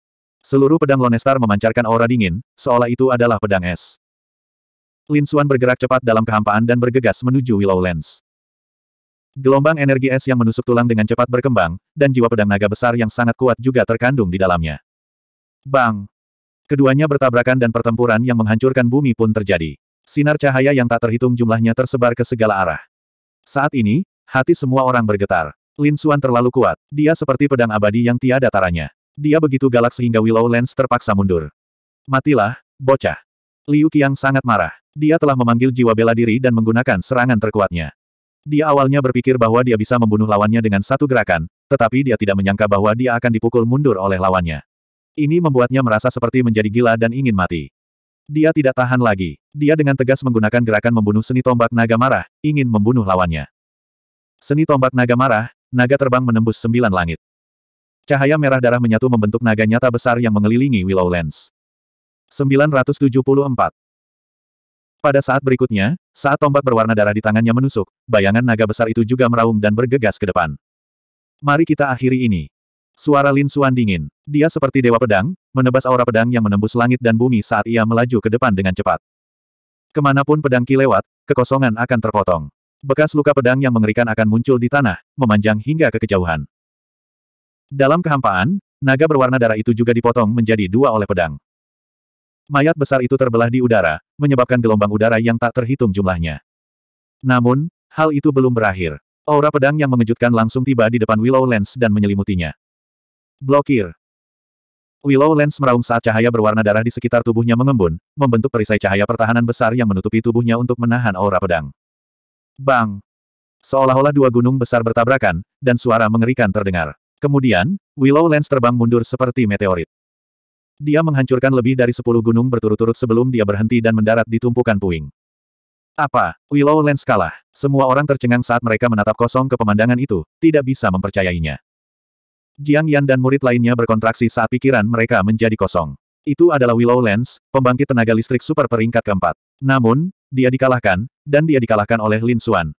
Seluruh pedang Lonestar memancarkan aura dingin, seolah itu adalah pedang es. Lin Xuan bergerak cepat dalam kehampaan dan bergegas menuju Willowlands. Gelombang energi es yang menusuk tulang dengan cepat berkembang, dan jiwa pedang naga besar yang sangat kuat juga terkandung di dalamnya. Bang! Keduanya bertabrakan dan pertempuran yang menghancurkan bumi pun terjadi. Sinar cahaya yang tak terhitung jumlahnya tersebar ke segala arah. Saat ini, hati semua orang bergetar. Lin Suan terlalu kuat. Dia seperti pedang abadi yang tiada taranya. Dia begitu galak sehingga Willow Lens terpaksa mundur. Matilah, bocah. Liu Qiang sangat marah. Dia telah memanggil jiwa bela diri dan menggunakan serangan terkuatnya. Dia awalnya berpikir bahwa dia bisa membunuh lawannya dengan satu gerakan, tetapi dia tidak menyangka bahwa dia akan dipukul mundur oleh lawannya. Ini membuatnya merasa seperti menjadi gila dan ingin mati. Dia tidak tahan lagi. Dia dengan tegas menggunakan gerakan membunuh seni tombak naga marah, ingin membunuh lawannya. Seni tombak naga marah, naga terbang menembus sembilan langit. Cahaya merah darah menyatu membentuk naga nyata besar yang mengelilingi Willowlands. 974 Pada saat berikutnya, saat tombak berwarna darah di tangannya menusuk, bayangan naga besar itu juga meraung dan bergegas ke depan. Mari kita akhiri ini. Suara Lin Xuan dingin. Dia seperti dewa pedang, menebas aura pedang yang menembus langit dan bumi saat ia melaju ke depan dengan cepat. Kemanapun pedang Ki lewat, kekosongan akan terpotong. Bekas luka pedang yang mengerikan akan muncul di tanah, memanjang hingga ke kejauhan. Dalam kehampaan, naga berwarna darah itu juga dipotong menjadi dua oleh pedang. Mayat besar itu terbelah di udara, menyebabkan gelombang udara yang tak terhitung jumlahnya. Namun, hal itu belum berakhir. Aura pedang yang mengejutkan langsung tiba di depan Willow Lens dan menyelimutinya. Blokir. Willow Lens meraung saat cahaya berwarna darah di sekitar tubuhnya mengembun, membentuk perisai cahaya pertahanan besar yang menutupi tubuhnya untuk menahan aura pedang. Bang! Seolah-olah dua gunung besar bertabrakan, dan suara mengerikan terdengar. Kemudian, Willow Lens terbang mundur seperti meteorit. Dia menghancurkan lebih dari sepuluh gunung berturut-turut sebelum dia berhenti dan mendarat di tumpukan puing. Apa? Willow Lens kalah. Semua orang tercengang saat mereka menatap kosong ke pemandangan itu, tidak bisa mempercayainya. Jiang Yan dan murid lainnya berkontraksi saat pikiran mereka menjadi kosong. Itu adalah Willow Lens, pembangkit tenaga listrik super peringkat keempat. Namun, dia dikalahkan, dan dia dikalahkan oleh Lin Xuan.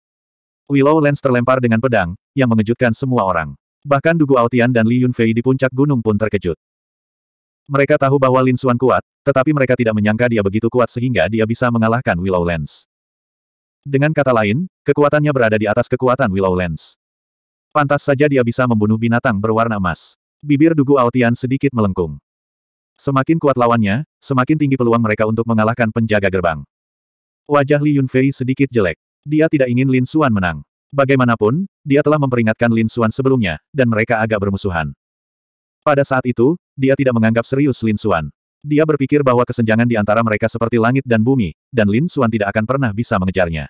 Willow Lens terlempar dengan pedang, yang mengejutkan semua orang. Bahkan Dugu Aotian dan Li Yunfei di puncak gunung pun terkejut. Mereka tahu bahwa Lin Xuan kuat, tetapi mereka tidak menyangka dia begitu kuat sehingga dia bisa mengalahkan Willow Lens. Dengan kata lain, kekuatannya berada di atas kekuatan Willow Lens. Pantas saja dia bisa membunuh binatang berwarna emas. Bibir Dugu Aotian sedikit melengkung. Semakin kuat lawannya, semakin tinggi peluang mereka untuk mengalahkan penjaga gerbang. Wajah Li Yunfei sedikit jelek. Dia tidak ingin Lin Xuan menang. Bagaimanapun, dia telah memperingatkan Lin Xuan sebelumnya, dan mereka agak bermusuhan. Pada saat itu, dia tidak menganggap serius Lin Xuan. Dia berpikir bahwa kesenjangan di antara mereka seperti langit dan bumi, dan Lin Xuan tidak akan pernah bisa mengejarnya.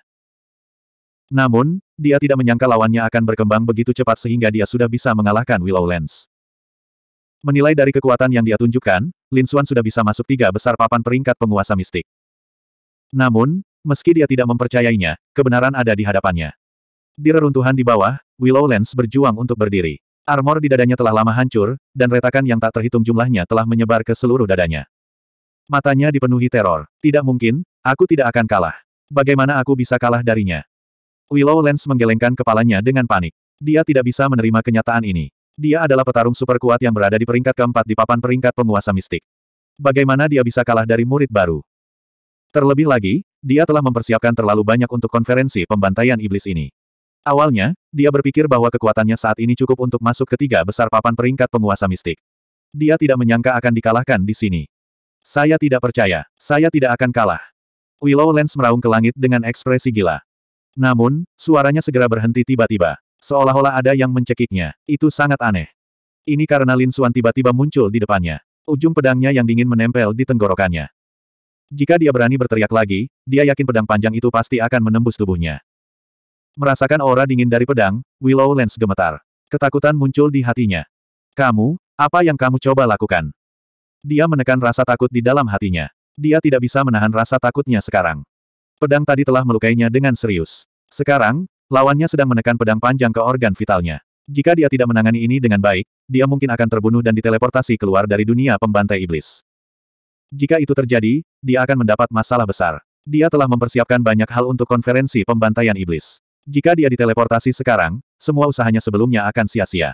Namun, dia tidak menyangka lawannya akan berkembang begitu cepat sehingga dia sudah bisa mengalahkan Willow Lens. Menilai dari kekuatan yang dia tunjukkan, Lin Xuan sudah bisa masuk tiga besar papan peringkat penguasa mistik. Namun, meski dia tidak mempercayainya, kebenaran ada di hadapannya. Di reruntuhan di bawah, Willow Lens berjuang untuk berdiri. Armor di dadanya telah lama hancur, dan retakan yang tak terhitung jumlahnya telah menyebar ke seluruh dadanya. Matanya dipenuhi teror. Tidak mungkin, aku tidak akan kalah. Bagaimana aku bisa kalah darinya? Willow Lens menggelengkan kepalanya dengan panik. Dia tidak bisa menerima kenyataan ini. Dia adalah petarung super kuat yang berada di peringkat keempat di papan peringkat penguasa mistik. Bagaimana dia bisa kalah dari murid baru? Terlebih lagi, dia telah mempersiapkan terlalu banyak untuk konferensi pembantaian iblis ini. Awalnya, dia berpikir bahwa kekuatannya saat ini cukup untuk masuk ketiga besar papan peringkat penguasa mistik. Dia tidak menyangka akan dikalahkan di sini. Saya tidak percaya, saya tidak akan kalah. Willow Lens meraung ke langit dengan ekspresi gila. Namun, suaranya segera berhenti tiba-tiba. Seolah-olah ada yang mencekiknya. Itu sangat aneh. Ini karena Lin Suan tiba-tiba muncul di depannya. Ujung pedangnya yang dingin menempel di tenggorokannya. Jika dia berani berteriak lagi, dia yakin pedang panjang itu pasti akan menembus tubuhnya. Merasakan aura dingin dari pedang, Willow Lens gemetar. Ketakutan muncul di hatinya. Kamu, apa yang kamu coba lakukan? Dia menekan rasa takut di dalam hatinya. Dia tidak bisa menahan rasa takutnya sekarang. Pedang tadi telah melukainya dengan serius. Sekarang, lawannya sedang menekan pedang panjang ke organ vitalnya. Jika dia tidak menangani ini dengan baik, dia mungkin akan terbunuh dan diteleportasi keluar dari dunia pembantai iblis. Jika itu terjadi, dia akan mendapat masalah besar. Dia telah mempersiapkan banyak hal untuk konferensi pembantaian iblis. Jika dia diteleportasi sekarang, semua usahanya sebelumnya akan sia-sia.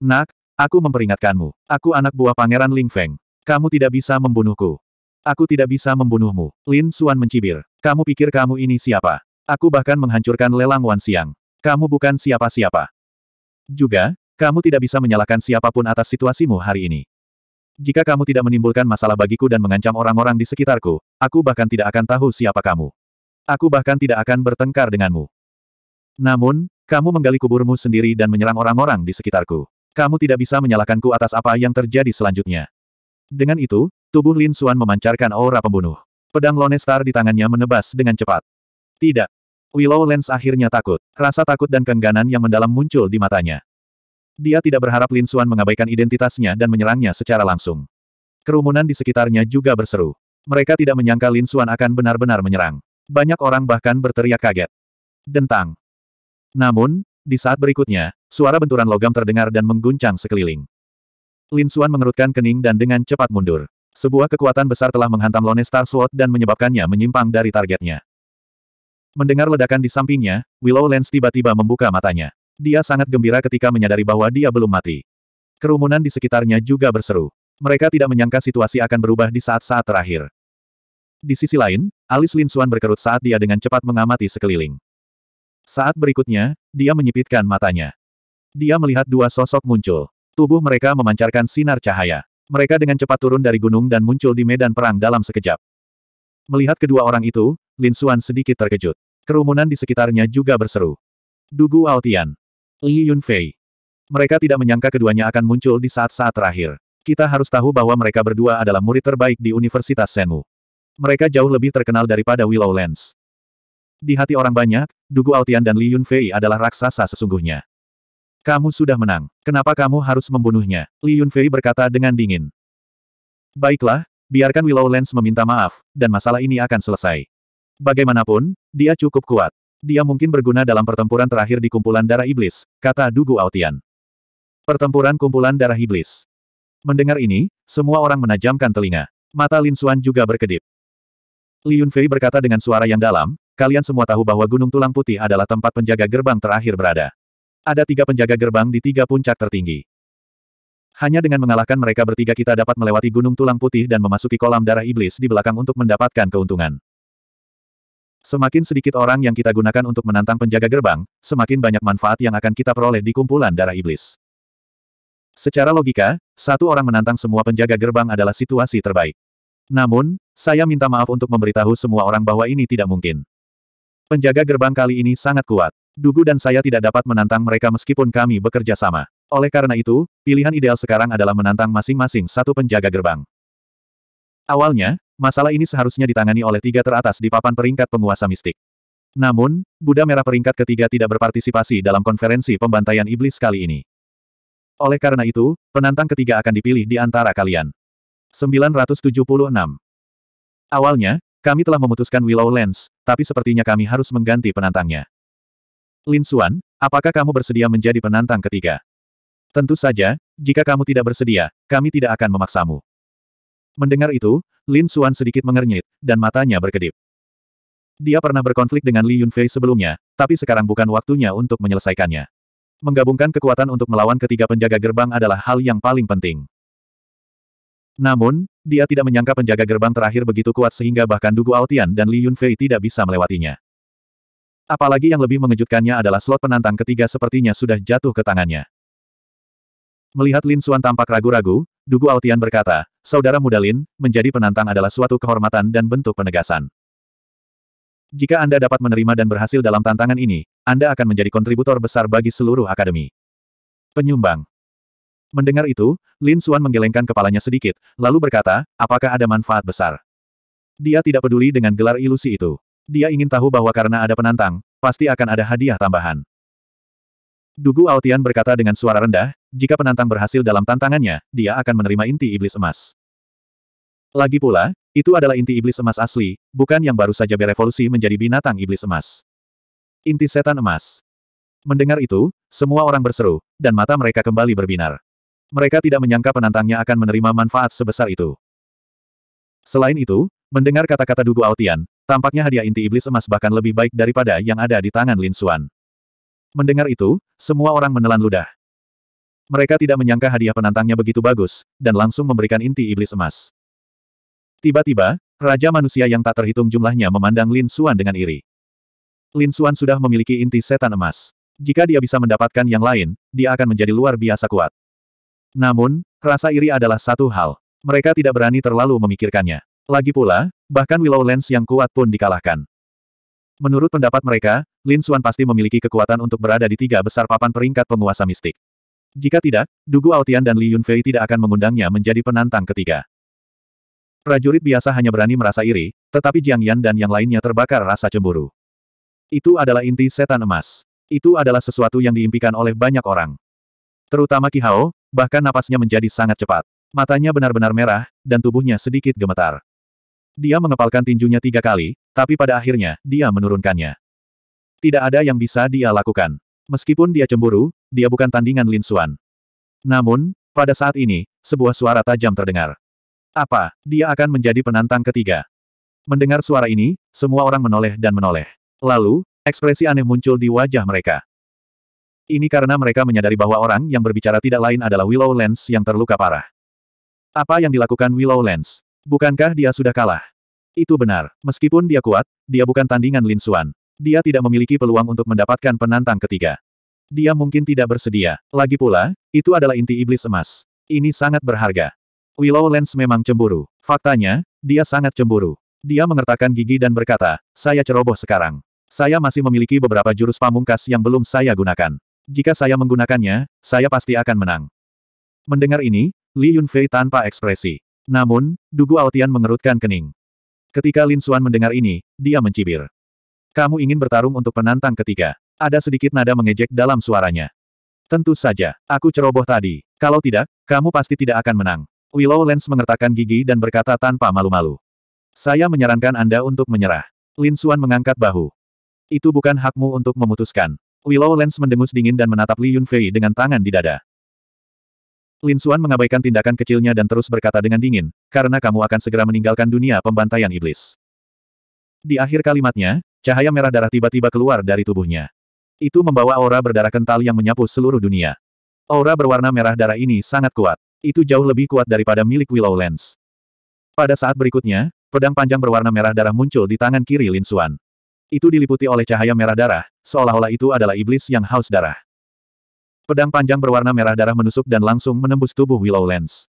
Nak, aku memperingatkanmu. Aku anak buah Pangeran Ling Feng. Kamu tidak bisa membunuhku. Aku tidak bisa membunuhmu. Lin Suan mencibir. Kamu pikir kamu ini siapa? Aku bahkan menghancurkan lelang Wan Siang. Kamu bukan siapa-siapa. Juga, kamu tidak bisa menyalahkan siapapun atas situasimu hari ini. Jika kamu tidak menimbulkan masalah bagiku dan mengancam orang-orang di sekitarku, aku bahkan tidak akan tahu siapa kamu. Aku bahkan tidak akan bertengkar denganmu. Namun, kamu menggali kuburmu sendiri dan menyerang orang-orang di sekitarku. Kamu tidak bisa menyalahkanku atas apa yang terjadi selanjutnya. Dengan itu, tubuh Lin Xuan memancarkan aura pembunuh. Pedang Lone Star di tangannya menebas dengan cepat. Tidak, Willow Lens akhirnya takut. Rasa takut dan kengganan yang mendalam muncul di matanya. Dia tidak berharap Lin Xuan mengabaikan identitasnya dan menyerangnya secara langsung. Kerumunan di sekitarnya juga berseru. Mereka tidak menyangka Lin Xuan akan benar-benar menyerang. Banyak orang bahkan berteriak kaget. Dentang. Namun, di saat berikutnya, suara benturan logam terdengar dan mengguncang sekeliling. Lin Xuan mengerutkan kening dan dengan cepat mundur. Sebuah kekuatan besar telah menghantam Lone Star Sword dan menyebabkannya menyimpang dari targetnya. Mendengar ledakan di sampingnya, Willow Lens tiba-tiba membuka matanya. Dia sangat gembira ketika menyadari bahwa dia belum mati. Kerumunan di sekitarnya juga berseru. Mereka tidak menyangka situasi akan berubah di saat-saat terakhir. Di sisi lain, alis Lin Suan berkerut saat dia dengan cepat mengamati sekeliling. Saat berikutnya, dia menyipitkan matanya. Dia melihat dua sosok muncul. Tubuh mereka memancarkan sinar cahaya. Mereka dengan cepat turun dari gunung dan muncul di medan perang dalam sekejap. Melihat kedua orang itu, Lin Xuan sedikit terkejut. Kerumunan di sekitarnya juga berseru. Dugu Altian. Li Yunfei. Mereka tidak menyangka keduanya akan muncul di saat-saat terakhir. Kita harus tahu bahwa mereka berdua adalah murid terbaik di Universitas Senmu. Mereka jauh lebih terkenal daripada Willowlands. Di hati orang banyak, Dugu Altian dan Li Yunfei adalah raksasa sesungguhnya. Kamu sudah menang. Kenapa kamu harus membunuhnya? Li Yunfei berkata dengan dingin. Baiklah, biarkan Willowlands meminta maaf, dan masalah ini akan selesai. Bagaimanapun, dia cukup kuat. Dia mungkin berguna dalam pertempuran terakhir di kumpulan darah iblis, kata Dugu Aotian. Pertempuran kumpulan darah iblis. Mendengar ini, semua orang menajamkan telinga. Mata Lin Xuan juga berkedip. Li Yunfei berkata dengan suara yang dalam, kalian semua tahu bahwa Gunung Tulang Putih adalah tempat penjaga gerbang terakhir berada. Ada tiga penjaga gerbang di tiga puncak tertinggi. Hanya dengan mengalahkan mereka bertiga kita dapat melewati Gunung Tulang Putih dan memasuki kolam darah iblis di belakang untuk mendapatkan keuntungan. Semakin sedikit orang yang kita gunakan untuk menantang penjaga gerbang, semakin banyak manfaat yang akan kita peroleh di kumpulan darah iblis. Secara logika, satu orang menantang semua penjaga gerbang adalah situasi terbaik. Namun, saya minta maaf untuk memberitahu semua orang bahwa ini tidak mungkin. Penjaga gerbang kali ini sangat kuat. Dugu dan saya tidak dapat menantang mereka meskipun kami bekerja sama. Oleh karena itu, pilihan ideal sekarang adalah menantang masing-masing satu penjaga gerbang. Awalnya, masalah ini seharusnya ditangani oleh tiga teratas di papan peringkat penguasa mistik. Namun, Buddha Merah peringkat ketiga tidak berpartisipasi dalam konferensi pembantaian iblis kali ini. Oleh karena itu, penantang ketiga akan dipilih di antara kalian. 976. Awalnya, kami telah memutuskan Willow Lens, tapi sepertinya kami harus mengganti penantangnya. Lin Xuan, apakah kamu bersedia menjadi penantang ketiga? Tentu saja, jika kamu tidak bersedia, kami tidak akan memaksamu. Mendengar itu, Lin Xuan sedikit mengernyit, dan matanya berkedip. Dia pernah berkonflik dengan Li Yunfei sebelumnya, tapi sekarang bukan waktunya untuk menyelesaikannya. Menggabungkan kekuatan untuk melawan ketiga penjaga gerbang adalah hal yang paling penting. Namun, dia tidak menyangka penjaga gerbang terakhir begitu kuat sehingga bahkan Dugu Aotian dan Li Yunfei tidak bisa melewatinya. Apalagi yang lebih mengejutkannya adalah slot penantang ketiga sepertinya sudah jatuh ke tangannya. Melihat Lin Xuan tampak ragu-ragu, Dugu Altian berkata, Saudara muda Lin, menjadi penantang adalah suatu kehormatan dan bentuk penegasan. Jika Anda dapat menerima dan berhasil dalam tantangan ini, Anda akan menjadi kontributor besar bagi seluruh akademi. Penyumbang Mendengar itu, Lin Xuan menggelengkan kepalanya sedikit, lalu berkata, apakah ada manfaat besar? Dia tidak peduli dengan gelar ilusi itu. Dia ingin tahu bahwa karena ada penantang, pasti akan ada hadiah tambahan. Dugu Altian berkata dengan suara rendah, jika penantang berhasil dalam tantangannya, dia akan menerima inti iblis emas. Lagi pula, itu adalah inti iblis emas asli, bukan yang baru saja berevolusi menjadi binatang iblis emas. Inti setan emas. Mendengar itu, semua orang berseru, dan mata mereka kembali berbinar. Mereka tidak menyangka penantangnya akan menerima manfaat sebesar itu. Selain itu, mendengar kata-kata Dugu Altian, tampaknya hadiah inti iblis emas bahkan lebih baik daripada yang ada di tangan Lin Xuan. Mendengar itu, semua orang menelan ludah. Mereka tidak menyangka hadiah penantangnya begitu bagus, dan langsung memberikan inti iblis emas. Tiba-tiba, Raja manusia yang tak terhitung jumlahnya memandang Lin Xuan dengan iri. Lin Xuan sudah memiliki inti setan emas. Jika dia bisa mendapatkan yang lain, dia akan menjadi luar biasa kuat. Namun, rasa iri adalah satu hal. Mereka tidak berani terlalu memikirkannya. Lagi pula, bahkan Willow Lens yang kuat pun dikalahkan. Menurut pendapat mereka, Lin Xuan pasti memiliki kekuatan untuk berada di tiga besar papan peringkat penguasa mistik. Jika tidak, Dugu Aotian dan Li Yunfei tidak akan mengundangnya menjadi penantang ketiga. Prajurit biasa hanya berani merasa iri, tetapi Jiang Yan dan yang lainnya terbakar rasa cemburu. Itu adalah inti setan emas. Itu adalah sesuatu yang diimpikan oleh banyak orang. Terutama Ki Hao, bahkan napasnya menjadi sangat cepat. Matanya benar-benar merah, dan tubuhnya sedikit gemetar. Dia mengepalkan tinjunya tiga kali, tapi pada akhirnya, dia menurunkannya. Tidak ada yang bisa dia lakukan. Meskipun dia cemburu, dia bukan tandingan Lin Suan. Namun, pada saat ini, sebuah suara tajam terdengar. Apa, dia akan menjadi penantang ketiga? Mendengar suara ini, semua orang menoleh dan menoleh. Lalu, ekspresi aneh muncul di wajah mereka. Ini karena mereka menyadari bahwa orang yang berbicara tidak lain adalah Willow Lens yang terluka parah. Apa yang dilakukan Willow Lens? Bukankah dia sudah kalah? Itu benar. Meskipun dia kuat, dia bukan tandingan Lin Xuan. Dia tidak memiliki peluang untuk mendapatkan penantang ketiga. Dia mungkin tidak bersedia. Lagi pula, itu adalah inti iblis emas. Ini sangat berharga. Willow Lens memang cemburu. Faktanya, dia sangat cemburu. Dia mengertakkan gigi dan berkata, saya ceroboh sekarang. Saya masih memiliki beberapa jurus pamungkas yang belum saya gunakan. Jika saya menggunakannya, saya pasti akan menang. Mendengar ini, Li Yunfei tanpa ekspresi. Namun, Dugu Aotian mengerutkan kening. Ketika Lin Xuan mendengar ini, dia mencibir. Kamu ingin bertarung untuk penantang ketiga. Ada sedikit nada mengejek dalam suaranya. Tentu saja, aku ceroboh tadi. Kalau tidak, kamu pasti tidak akan menang. Willow Lens mengertakkan gigi dan berkata tanpa malu-malu. Saya menyarankan Anda untuk menyerah. Lin Xuan mengangkat bahu. Itu bukan hakmu untuk memutuskan. Willow Lens mendengus dingin dan menatap Li Yunfei dengan tangan di dada. Lin Suan mengabaikan tindakan kecilnya dan terus berkata dengan dingin, karena kamu akan segera meninggalkan dunia pembantaian iblis. Di akhir kalimatnya, cahaya merah darah tiba-tiba keluar dari tubuhnya. Itu membawa aura berdarah kental yang menyapu seluruh dunia. Aura berwarna merah darah ini sangat kuat. Itu jauh lebih kuat daripada milik Willow Willowlands. Pada saat berikutnya, pedang panjang berwarna merah darah muncul di tangan kiri Lin Suan. Itu diliputi oleh cahaya merah darah, seolah-olah itu adalah iblis yang haus darah. Pedang panjang berwarna merah darah menusuk dan langsung menembus tubuh Willow Lens.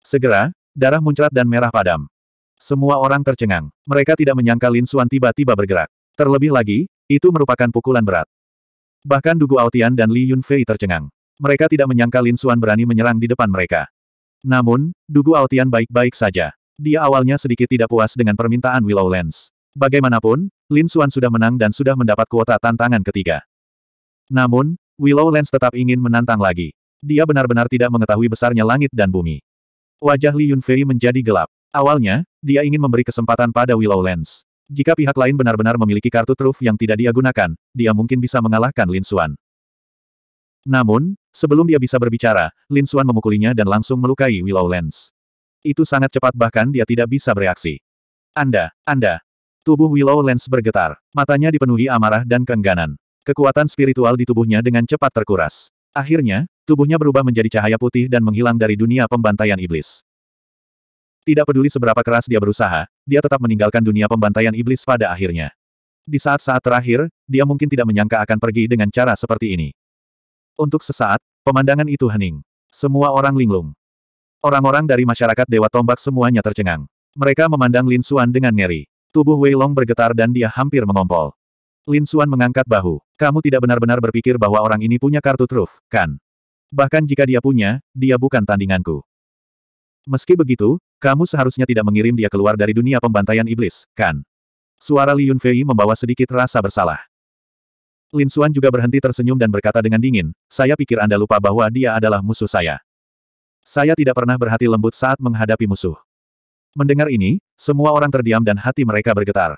Segera, darah muncrat dan merah padam. Semua orang tercengang. Mereka tidak menyangka Lin Xuan tiba-tiba bergerak. Terlebih lagi, itu merupakan pukulan berat. Bahkan Dugu Aotian dan Li Yunfei tercengang. Mereka tidak menyangka Lin Xuan berani menyerang di depan mereka. Namun, Dugu Aotian baik-baik saja. Dia awalnya sedikit tidak puas dengan permintaan Willow Lens. Bagaimanapun, Lin Xuan sudah menang dan sudah mendapat kuota tantangan ketiga. Namun, Willow Lens tetap ingin menantang lagi. Dia benar-benar tidak mengetahui besarnya langit dan bumi. Wajah Li Yunfei menjadi gelap. Awalnya, dia ingin memberi kesempatan pada Willow Lens. Jika pihak lain benar-benar memiliki kartu truf yang tidak dia gunakan, dia mungkin bisa mengalahkan Lin Xuan. Namun, sebelum dia bisa berbicara, Lin Xuan memukulinya dan langsung melukai Willow Lens. Itu sangat cepat bahkan dia tidak bisa bereaksi. Anda, Anda. Tubuh Willow Lens bergetar, matanya dipenuhi amarah dan kengganan. Kekuatan spiritual di tubuhnya dengan cepat terkuras. Akhirnya, tubuhnya berubah menjadi cahaya putih dan menghilang dari dunia pembantaian iblis. Tidak peduli seberapa keras dia berusaha, dia tetap meninggalkan dunia pembantaian iblis pada akhirnya. Di saat-saat terakhir, dia mungkin tidak menyangka akan pergi dengan cara seperti ini. Untuk sesaat, pemandangan itu hening. Semua orang linglung. Orang-orang dari masyarakat Dewa Tombak semuanya tercengang. Mereka memandang Lin Suan dengan ngeri. Tubuh Wei Long bergetar dan dia hampir mengompol. Lin Suan mengangkat bahu. Kamu tidak benar-benar berpikir bahwa orang ini punya kartu truf, kan? Bahkan jika dia punya, dia bukan tandinganku. Meski begitu, kamu seharusnya tidak mengirim dia keluar dari dunia pembantaian iblis, kan? Suara Li Yunfei membawa sedikit rasa bersalah. Lin Suan juga berhenti tersenyum dan berkata dengan dingin, saya pikir Anda lupa bahwa dia adalah musuh saya. Saya tidak pernah berhati lembut saat menghadapi musuh. Mendengar ini, semua orang terdiam dan hati mereka bergetar.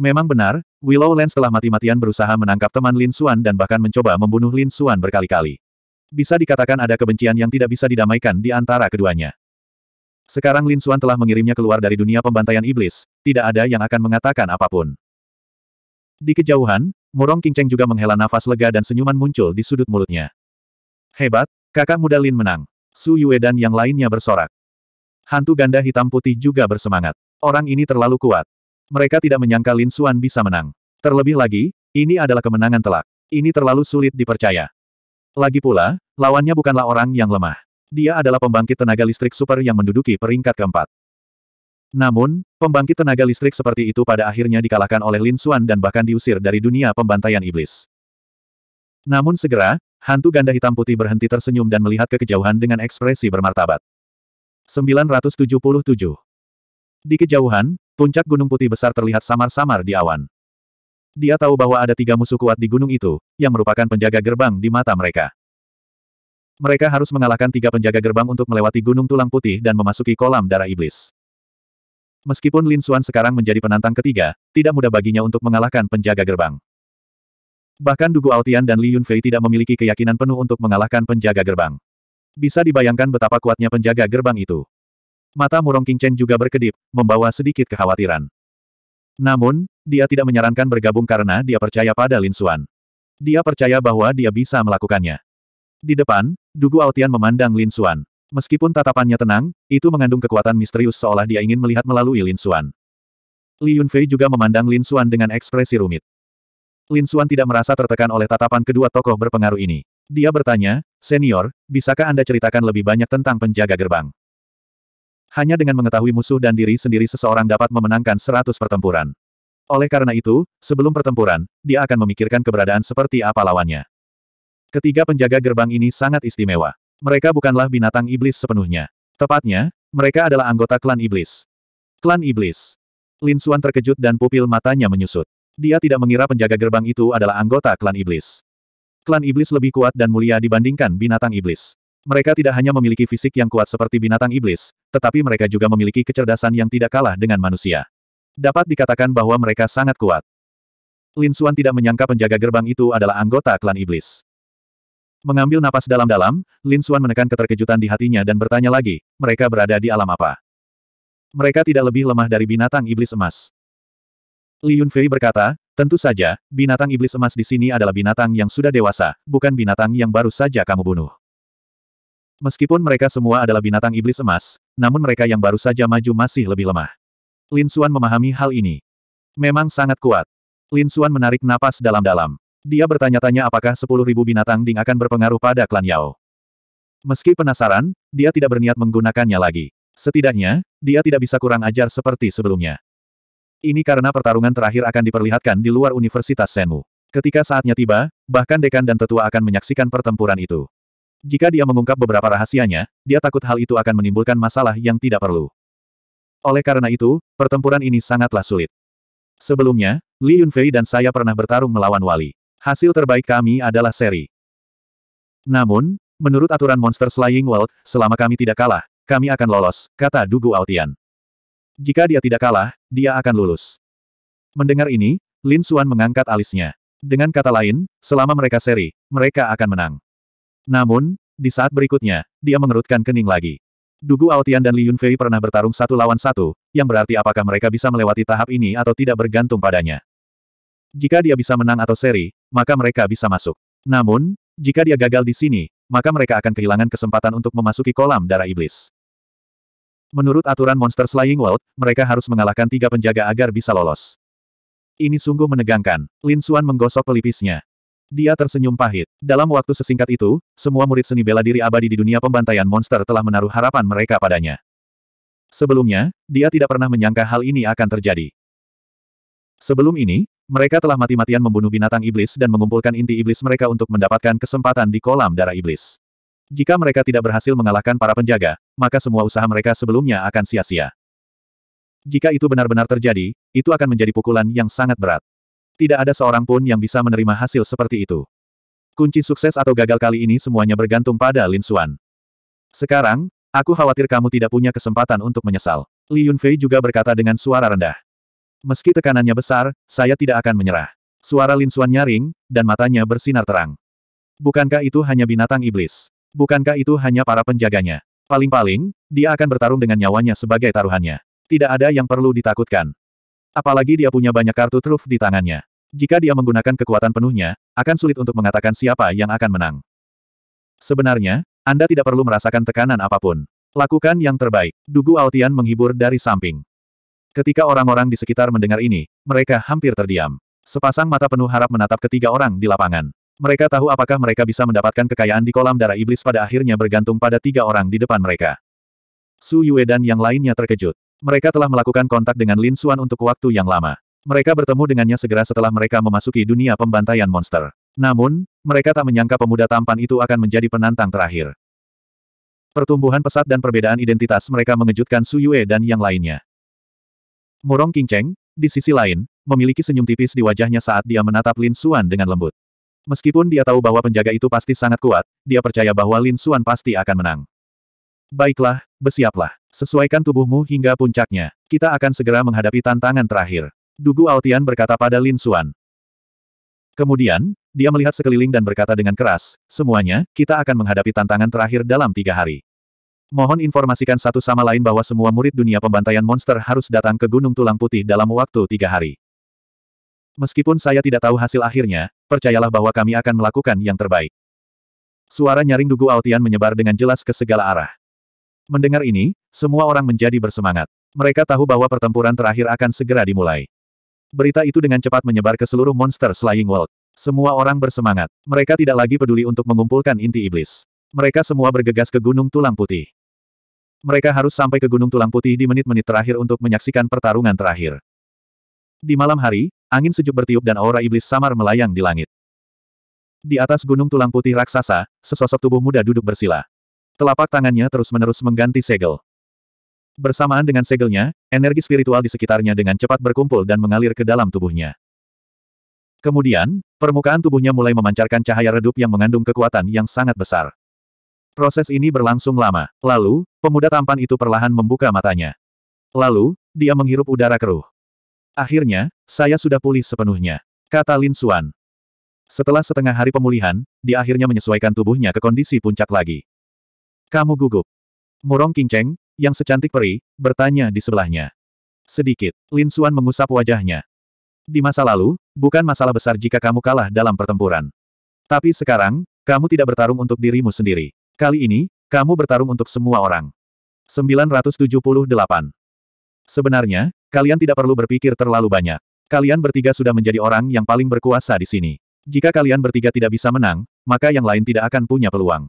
Memang benar, Willow Lens telah mati-matian berusaha menangkap teman Lin Xuan dan bahkan mencoba membunuh Lin Xuan berkali-kali. Bisa dikatakan ada kebencian yang tidak bisa didamaikan di antara keduanya. Sekarang Lin Xuan telah mengirimnya keluar dari dunia pembantaian iblis, tidak ada yang akan mengatakan apapun. Di kejauhan, Murong Cheng juga menghela nafas lega dan senyuman muncul di sudut mulutnya. Hebat, kakak muda Lin menang. Su Yue dan yang lainnya bersorak. Hantu ganda hitam putih juga bersemangat. Orang ini terlalu kuat. Mereka tidak menyangka Lin Xuan bisa menang. Terlebih lagi, ini adalah kemenangan telak. Ini terlalu sulit dipercaya. Lagi pula, lawannya bukanlah orang yang lemah. Dia adalah pembangkit tenaga listrik super yang menduduki peringkat keempat. Namun, pembangkit tenaga listrik seperti itu pada akhirnya dikalahkan oleh Lin Xuan dan bahkan diusir dari dunia pembantaian iblis. Namun segera, hantu ganda hitam putih berhenti tersenyum dan melihat ke kejauhan dengan ekspresi bermartabat. 977 Di kejauhan, Puncak gunung putih besar terlihat samar-samar di awan. Dia tahu bahwa ada tiga musuh kuat di gunung itu, yang merupakan penjaga gerbang di mata mereka. Mereka harus mengalahkan tiga penjaga gerbang untuk melewati gunung tulang putih dan memasuki kolam darah iblis. Meskipun Lin Xuan sekarang menjadi penantang ketiga, tidak mudah baginya untuk mengalahkan penjaga gerbang. Bahkan Dugu Altian dan Li Yunfei tidak memiliki keyakinan penuh untuk mengalahkan penjaga gerbang. Bisa dibayangkan betapa kuatnya penjaga gerbang itu. Mata Murong King Chen juga berkedip, membawa sedikit kekhawatiran. Namun, dia tidak menyarankan bergabung karena dia percaya pada Lin Xuan. Dia percaya bahwa dia bisa melakukannya. Di depan, Dugu Aotian memandang Lin Xuan. Meskipun tatapannya tenang, itu mengandung kekuatan misterius seolah dia ingin melihat melalui Lin Xuan. Li Yunfei juga memandang Lin Xuan dengan ekspresi rumit. Lin Xuan tidak merasa tertekan oleh tatapan kedua tokoh berpengaruh ini. Dia bertanya, Senior, bisakah Anda ceritakan lebih banyak tentang penjaga gerbang? Hanya dengan mengetahui musuh dan diri sendiri seseorang dapat memenangkan seratus pertempuran. Oleh karena itu, sebelum pertempuran, dia akan memikirkan keberadaan seperti apa lawannya. Ketiga penjaga gerbang ini sangat istimewa. Mereka bukanlah binatang iblis sepenuhnya. Tepatnya, mereka adalah anggota klan iblis. Klan iblis. Lin Xuan terkejut dan pupil matanya menyusut. Dia tidak mengira penjaga gerbang itu adalah anggota klan iblis. Klan iblis lebih kuat dan mulia dibandingkan binatang iblis. Mereka tidak hanya memiliki fisik yang kuat seperti binatang iblis, tetapi mereka juga memiliki kecerdasan yang tidak kalah dengan manusia. Dapat dikatakan bahwa mereka sangat kuat. Lin Xuan tidak menyangka penjaga gerbang itu adalah anggota klan iblis. Mengambil napas dalam-dalam, Lin Xuan menekan keterkejutan di hatinya dan bertanya lagi, mereka berada di alam apa? Mereka tidak lebih lemah dari binatang iblis emas. Li Yunfei berkata, tentu saja, binatang iblis emas di sini adalah binatang yang sudah dewasa, bukan binatang yang baru saja kamu bunuh. Meskipun mereka semua adalah binatang iblis emas, namun mereka yang baru saja maju masih lebih lemah. Lin Xuan memahami hal ini. Memang sangat kuat. Lin Xuan menarik napas dalam-dalam. Dia bertanya-tanya apakah 10.000 binatang ding akan berpengaruh pada klan Yao. Meski penasaran, dia tidak berniat menggunakannya lagi. Setidaknya, dia tidak bisa kurang ajar seperti sebelumnya. Ini karena pertarungan terakhir akan diperlihatkan di luar Universitas Senmu. Ketika saatnya tiba, bahkan dekan dan tetua akan menyaksikan pertempuran itu. Jika dia mengungkap beberapa rahasianya, dia takut hal itu akan menimbulkan masalah yang tidak perlu. Oleh karena itu, pertempuran ini sangatlah sulit. Sebelumnya, Li Yunfei dan saya pernah bertarung melawan Wali. Hasil terbaik kami adalah seri. Namun, menurut aturan Monster Slaying World, selama kami tidak kalah, kami akan lolos, kata Dugu Aotian. Jika dia tidak kalah, dia akan lulus. Mendengar ini, Lin Xuan mengangkat alisnya. Dengan kata lain, selama mereka seri, mereka akan menang. Namun, di saat berikutnya, dia mengerutkan kening lagi. Dugu Aotian dan Li Yunfei pernah bertarung satu lawan satu, yang berarti apakah mereka bisa melewati tahap ini atau tidak bergantung padanya. Jika dia bisa menang atau seri, maka mereka bisa masuk. Namun, jika dia gagal di sini, maka mereka akan kehilangan kesempatan untuk memasuki kolam darah iblis. Menurut aturan Monster Slaying World, mereka harus mengalahkan tiga penjaga agar bisa lolos. Ini sungguh menegangkan. Lin Xuan menggosok pelipisnya. Dia tersenyum pahit. Dalam waktu sesingkat itu, semua murid seni bela diri abadi di dunia pembantaian monster telah menaruh harapan mereka padanya. Sebelumnya, dia tidak pernah menyangka hal ini akan terjadi. Sebelum ini, mereka telah mati-matian membunuh binatang iblis dan mengumpulkan inti iblis mereka untuk mendapatkan kesempatan di kolam darah iblis. Jika mereka tidak berhasil mengalahkan para penjaga, maka semua usaha mereka sebelumnya akan sia-sia. Jika itu benar-benar terjadi, itu akan menjadi pukulan yang sangat berat. Tidak ada seorang pun yang bisa menerima hasil seperti itu. Kunci sukses atau gagal kali ini semuanya bergantung pada Lin Xuan. Sekarang, aku khawatir kamu tidak punya kesempatan untuk menyesal. Li Yunfei juga berkata dengan suara rendah. Meski tekanannya besar, saya tidak akan menyerah. Suara Lin Xuan nyaring, dan matanya bersinar terang. Bukankah itu hanya binatang iblis? Bukankah itu hanya para penjaganya? Paling-paling, dia akan bertarung dengan nyawanya sebagai taruhannya. Tidak ada yang perlu ditakutkan. Apalagi dia punya banyak kartu truf di tangannya. Jika dia menggunakan kekuatan penuhnya, akan sulit untuk mengatakan siapa yang akan menang. Sebenarnya, Anda tidak perlu merasakan tekanan apapun. Lakukan yang terbaik, Dugu Altian menghibur dari samping. Ketika orang-orang di sekitar mendengar ini, mereka hampir terdiam. Sepasang mata penuh harap menatap ketiga orang di lapangan. Mereka tahu apakah mereka bisa mendapatkan kekayaan di kolam darah iblis pada akhirnya bergantung pada tiga orang di depan mereka. Su Yue dan yang lainnya terkejut. Mereka telah melakukan kontak dengan Lin Suan untuk waktu yang lama. Mereka bertemu dengannya segera setelah mereka memasuki dunia pembantaian monster. Namun, mereka tak menyangka pemuda tampan itu akan menjadi penantang terakhir. Pertumbuhan pesat dan perbedaan identitas mereka mengejutkan Su Yue dan yang lainnya. Murong Qingcheng, di sisi lain, memiliki senyum tipis di wajahnya saat dia menatap Lin Xuan dengan lembut. Meskipun dia tahu bahwa penjaga itu pasti sangat kuat, dia percaya bahwa Lin Xuan pasti akan menang. Baiklah, bersiaplah. Sesuaikan tubuhmu hingga puncaknya. Kita akan segera menghadapi tantangan terakhir. Dugu Altian berkata pada Lin Xuan. Kemudian, dia melihat sekeliling dan berkata dengan keras, semuanya, kita akan menghadapi tantangan terakhir dalam tiga hari. Mohon informasikan satu sama lain bahwa semua murid dunia pembantaian monster harus datang ke Gunung Tulang Putih dalam waktu tiga hari. Meskipun saya tidak tahu hasil akhirnya, percayalah bahwa kami akan melakukan yang terbaik. Suara nyaring Dugu Altian menyebar dengan jelas ke segala arah. Mendengar ini, semua orang menjadi bersemangat. Mereka tahu bahwa pertempuran terakhir akan segera dimulai. Berita itu dengan cepat menyebar ke seluruh monster Slaying World. Semua orang bersemangat. Mereka tidak lagi peduli untuk mengumpulkan inti iblis. Mereka semua bergegas ke Gunung Tulang Putih. Mereka harus sampai ke Gunung Tulang Putih di menit-menit terakhir untuk menyaksikan pertarungan terakhir. Di malam hari, angin sejuk bertiup dan aura iblis samar melayang di langit. Di atas gunung tulang putih raksasa, sesosok tubuh muda duduk bersila. Telapak tangannya terus-menerus mengganti segel. Bersamaan dengan segelnya, energi spiritual di sekitarnya dengan cepat berkumpul dan mengalir ke dalam tubuhnya. Kemudian, permukaan tubuhnya mulai memancarkan cahaya redup yang mengandung kekuatan yang sangat besar. Proses ini berlangsung lama. Lalu, pemuda tampan itu perlahan membuka matanya. Lalu, dia menghirup udara keruh. Akhirnya, saya sudah pulih sepenuhnya, kata Lin Xuan. Setelah setengah hari pemulihan, dia akhirnya menyesuaikan tubuhnya ke kondisi puncak lagi. Kamu gugup. Murong Cheng, yang secantik peri, bertanya di sebelahnya. Sedikit, Lin Xuan mengusap wajahnya. Di masa lalu, bukan masalah besar jika kamu kalah dalam pertempuran. Tapi sekarang, kamu tidak bertarung untuk dirimu sendiri. Kali ini, kamu bertarung untuk semua orang. 978. Sebenarnya, kalian tidak perlu berpikir terlalu banyak. Kalian bertiga sudah menjadi orang yang paling berkuasa di sini. Jika kalian bertiga tidak bisa menang, maka yang lain tidak akan punya peluang.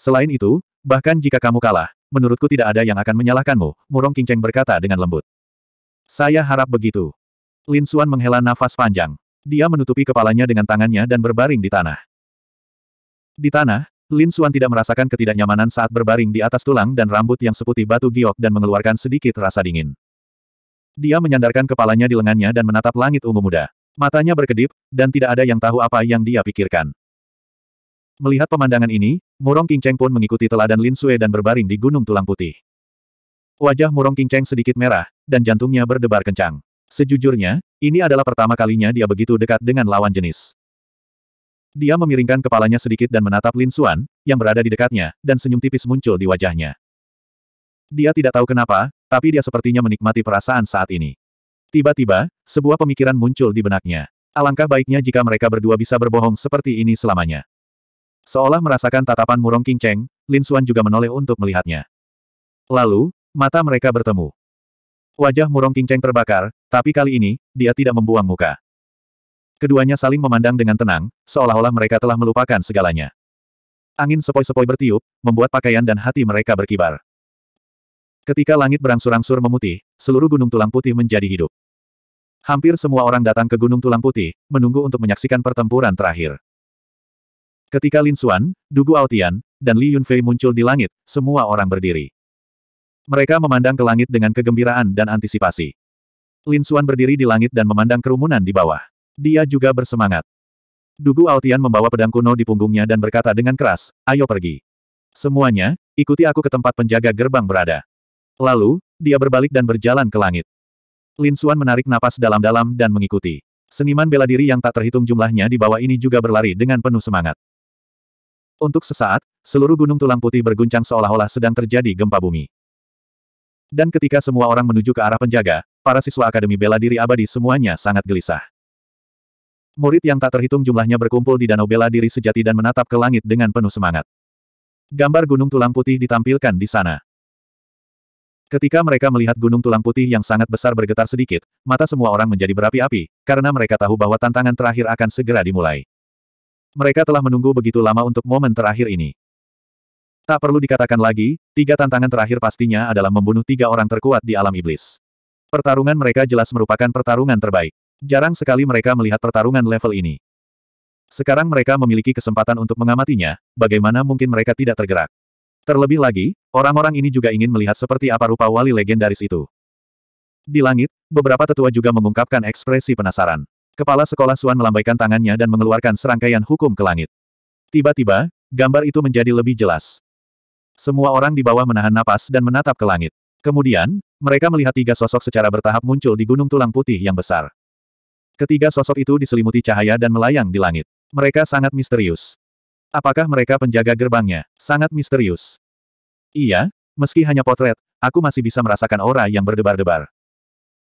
Selain itu, bahkan jika kamu kalah, menurutku tidak ada yang akan menyalahkanmu, Murong Qingcheng berkata dengan lembut. Saya harap begitu. Lin Xuan menghela nafas panjang. Dia menutupi kepalanya dengan tangannya dan berbaring di tanah. Di tanah, Lin Xuan tidak merasakan ketidaknyamanan saat berbaring di atas tulang dan rambut yang seputih batu giok dan mengeluarkan sedikit rasa dingin. Dia menyandarkan kepalanya di lengannya dan menatap langit ungu muda. Matanya berkedip, dan tidak ada yang tahu apa yang dia pikirkan. Melihat pemandangan ini, Murong Cheng pun mengikuti teladan Lin Sue dan berbaring di Gunung Tulang Putih. Wajah Murong Cheng sedikit merah, dan jantungnya berdebar kencang. Sejujurnya, ini adalah pertama kalinya dia begitu dekat dengan lawan jenis. Dia memiringkan kepalanya sedikit dan menatap Lin Xuan, yang berada di dekatnya, dan senyum tipis muncul di wajahnya. Dia tidak tahu kenapa, tapi dia sepertinya menikmati perasaan saat ini. Tiba-tiba, sebuah pemikiran muncul di benaknya. Alangkah baiknya jika mereka berdua bisa berbohong seperti ini selamanya. Seolah merasakan tatapan Murong King Cheng, Lin Xuan juga menoleh untuk melihatnya. Lalu, mata mereka bertemu. Wajah Murong King Cheng terbakar, tapi kali ini, dia tidak membuang muka. Keduanya saling memandang dengan tenang, seolah-olah mereka telah melupakan segalanya. Angin sepoi-sepoi bertiup, membuat pakaian dan hati mereka berkibar. Ketika langit berangsur-angsur memutih, seluruh gunung tulang putih menjadi hidup. Hampir semua orang datang ke Gunung Tulang Putih, menunggu untuk menyaksikan pertempuran terakhir. Ketika Lin Xuan, Dugu Aotian, dan Li Yunfei muncul di langit, semua orang berdiri. Mereka memandang ke langit dengan kegembiraan dan antisipasi. Lin Xuan berdiri di langit dan memandang kerumunan di bawah. Dia juga bersemangat. Dugu Aotian membawa pedang kuno di punggungnya dan berkata dengan keras, ayo pergi. Semuanya, ikuti aku ke tempat penjaga gerbang berada. Lalu, dia berbalik dan berjalan ke langit. Lin Xuan menarik napas dalam-dalam dan mengikuti. Seniman bela diri yang tak terhitung jumlahnya di bawah ini juga berlari dengan penuh semangat. Untuk sesaat, seluruh gunung tulang putih berguncang seolah-olah sedang terjadi gempa bumi. Dan ketika semua orang menuju ke arah penjaga, para siswa Akademi Bela Diri Abadi semuanya sangat gelisah. Murid yang tak terhitung jumlahnya berkumpul di Danau Bela Diri Sejati dan menatap ke langit dengan penuh semangat. Gambar Gunung Tulang Putih ditampilkan di sana. Ketika mereka melihat Gunung Tulang Putih yang sangat besar bergetar sedikit, mata semua orang menjadi berapi-api, karena mereka tahu bahwa tantangan terakhir akan segera dimulai. Mereka telah menunggu begitu lama untuk momen terakhir ini. Tak perlu dikatakan lagi, tiga tantangan terakhir pastinya adalah membunuh tiga orang terkuat di alam iblis. Pertarungan mereka jelas merupakan pertarungan terbaik. Jarang sekali mereka melihat pertarungan level ini. Sekarang mereka memiliki kesempatan untuk mengamatinya, bagaimana mungkin mereka tidak tergerak. Terlebih lagi, orang-orang ini juga ingin melihat seperti apa rupa wali legendaris itu. Di langit, beberapa tetua juga mengungkapkan ekspresi penasaran. Kepala sekolah Suan melambaikan tangannya dan mengeluarkan serangkaian hukum ke langit. Tiba-tiba, gambar itu menjadi lebih jelas. Semua orang di bawah menahan napas dan menatap ke langit. Kemudian, mereka melihat tiga sosok secara bertahap muncul di gunung tulang putih yang besar. Ketiga sosok itu diselimuti cahaya dan melayang di langit. Mereka sangat misterius. Apakah mereka penjaga gerbangnya? Sangat misterius. Iya, meski hanya potret, aku masih bisa merasakan aura yang berdebar-debar.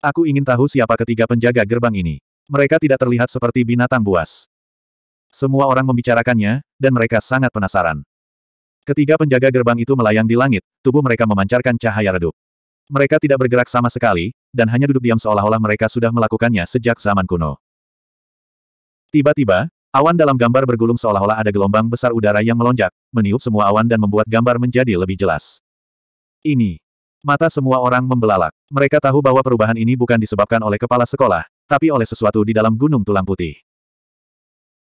Aku ingin tahu siapa ketiga penjaga gerbang ini. Mereka tidak terlihat seperti binatang buas. Semua orang membicarakannya, dan mereka sangat penasaran. Ketiga penjaga gerbang itu melayang di langit, tubuh mereka memancarkan cahaya redup. Mereka tidak bergerak sama sekali, dan hanya duduk diam seolah-olah mereka sudah melakukannya sejak zaman kuno. Tiba-tiba, awan dalam gambar bergulung seolah-olah ada gelombang besar udara yang melonjak, meniup semua awan dan membuat gambar menjadi lebih jelas. Ini, Mata semua orang membelalak. Mereka tahu bahwa perubahan ini bukan disebabkan oleh kepala sekolah, tapi oleh sesuatu di dalam gunung tulang putih.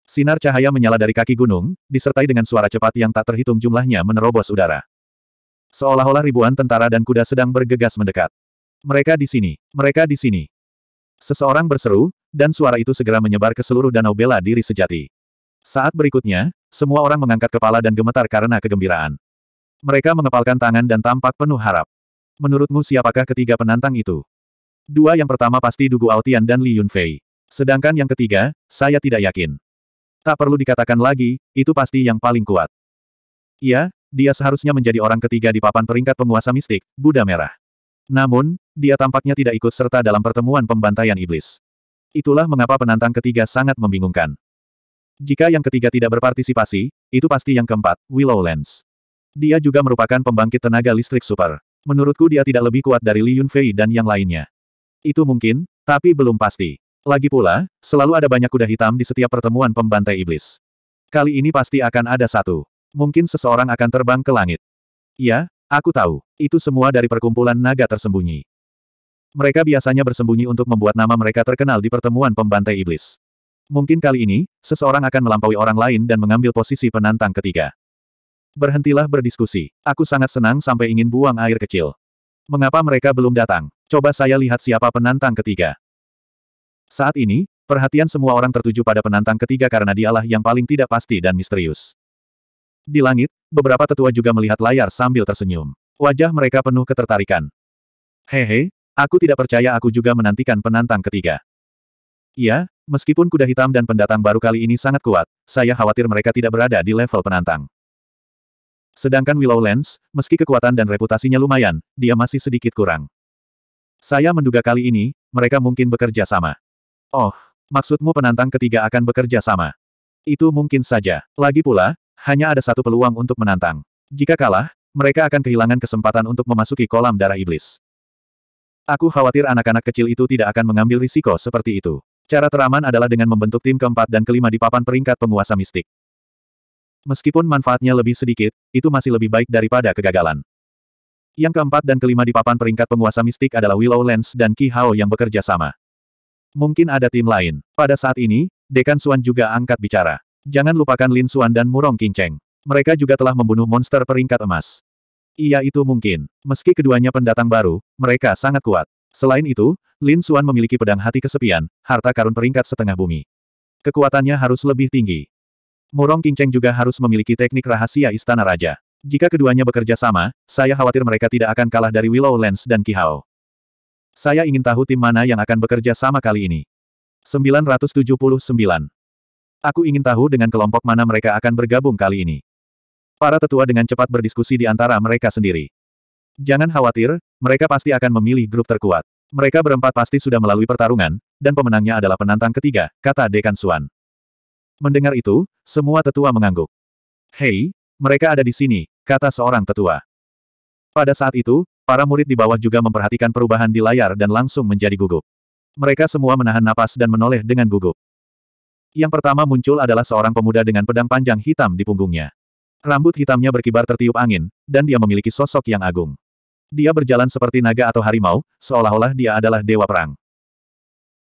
Sinar cahaya menyala dari kaki gunung, disertai dengan suara cepat yang tak terhitung jumlahnya menerobos udara. Seolah-olah ribuan tentara dan kuda sedang bergegas mendekat. Mereka di sini, mereka di sini. Seseorang berseru, dan suara itu segera menyebar ke seluruh danau bela diri sejati. Saat berikutnya, semua orang mengangkat kepala dan gemetar karena kegembiraan. Mereka mengepalkan tangan dan tampak penuh harap. Menurutmu siapakah ketiga penantang itu? Dua yang pertama pasti Dugu Aotian dan Li Yunfei. Sedangkan yang ketiga, saya tidak yakin. Tak perlu dikatakan lagi, itu pasti yang paling kuat. Iya, dia seharusnya menjadi orang ketiga di papan peringkat penguasa mistik, Buddha Merah. Namun, dia tampaknya tidak ikut serta dalam pertemuan pembantaian iblis. Itulah mengapa penantang ketiga sangat membingungkan. Jika yang ketiga tidak berpartisipasi, itu pasti yang keempat, Willow Lens. Dia juga merupakan pembangkit tenaga listrik super. Menurutku dia tidak lebih kuat dari Li Yunfei dan yang lainnya. Itu mungkin, tapi belum pasti. Lagi pula, selalu ada banyak kuda hitam di setiap pertemuan pembantai iblis. Kali ini pasti akan ada satu. Mungkin seseorang akan terbang ke langit. Ya, aku tahu. Itu semua dari perkumpulan naga tersembunyi. Mereka biasanya bersembunyi untuk membuat nama mereka terkenal di pertemuan pembantai iblis. Mungkin kali ini, seseorang akan melampaui orang lain dan mengambil posisi penantang ketiga. Berhentilah berdiskusi. Aku sangat senang sampai ingin buang air kecil. Mengapa mereka belum datang? Coba saya lihat siapa penantang ketiga. Saat ini, perhatian semua orang tertuju pada penantang ketiga karena dialah yang paling tidak pasti dan misterius. Di langit, beberapa tetua juga melihat layar sambil tersenyum. Wajah mereka penuh ketertarikan. Hehe, aku tidak percaya aku juga menantikan penantang ketiga. Iya, meskipun kuda hitam dan pendatang baru kali ini sangat kuat, saya khawatir mereka tidak berada di level penantang. Sedangkan Willow Lens, meski kekuatan dan reputasinya lumayan, dia masih sedikit kurang. Saya menduga kali ini, mereka mungkin bekerja sama. Oh, maksudmu penantang ketiga akan bekerja sama? Itu mungkin saja. Lagi pula, hanya ada satu peluang untuk menantang. Jika kalah, mereka akan kehilangan kesempatan untuk memasuki kolam darah iblis. Aku khawatir anak-anak kecil itu tidak akan mengambil risiko seperti itu. Cara teraman adalah dengan membentuk tim keempat dan kelima di papan peringkat penguasa mistik. Meskipun manfaatnya lebih sedikit, itu masih lebih baik daripada kegagalan. Yang keempat dan kelima di papan peringkat penguasa mistik adalah Willow Lens dan Ki Hao yang bekerja sama. Mungkin ada tim lain. Pada saat ini, Dekan Suan juga angkat bicara. Jangan lupakan Lin Suan dan Murong Kinceng. Mereka juga telah membunuh monster peringkat emas. Iya itu mungkin. Meski keduanya pendatang baru, mereka sangat kuat. Selain itu, Lin Suan memiliki pedang hati kesepian, harta karun peringkat setengah bumi. Kekuatannya harus lebih tinggi. Murong Kinceng juga harus memiliki teknik rahasia Istana Raja. Jika keduanya bekerja sama, saya khawatir mereka tidak akan kalah dari Willow Lens dan Kihao. Saya ingin tahu tim mana yang akan bekerja sama kali ini. 979. Aku ingin tahu dengan kelompok mana mereka akan bergabung kali ini. Para tetua dengan cepat berdiskusi di antara mereka sendiri. Jangan khawatir, mereka pasti akan memilih grup terkuat. Mereka berempat pasti sudah melalui pertarungan, dan pemenangnya adalah penantang ketiga, kata Dekan Suan. Mendengar itu, semua tetua mengangguk. Hei, mereka ada di sini, kata seorang tetua. Pada saat itu, para murid di bawah juga memperhatikan perubahan di layar dan langsung menjadi gugup. Mereka semua menahan napas dan menoleh dengan gugup. Yang pertama muncul adalah seorang pemuda dengan pedang panjang hitam di punggungnya. Rambut hitamnya berkibar tertiup angin, dan dia memiliki sosok yang agung. Dia berjalan seperti naga atau harimau, seolah-olah dia adalah dewa perang.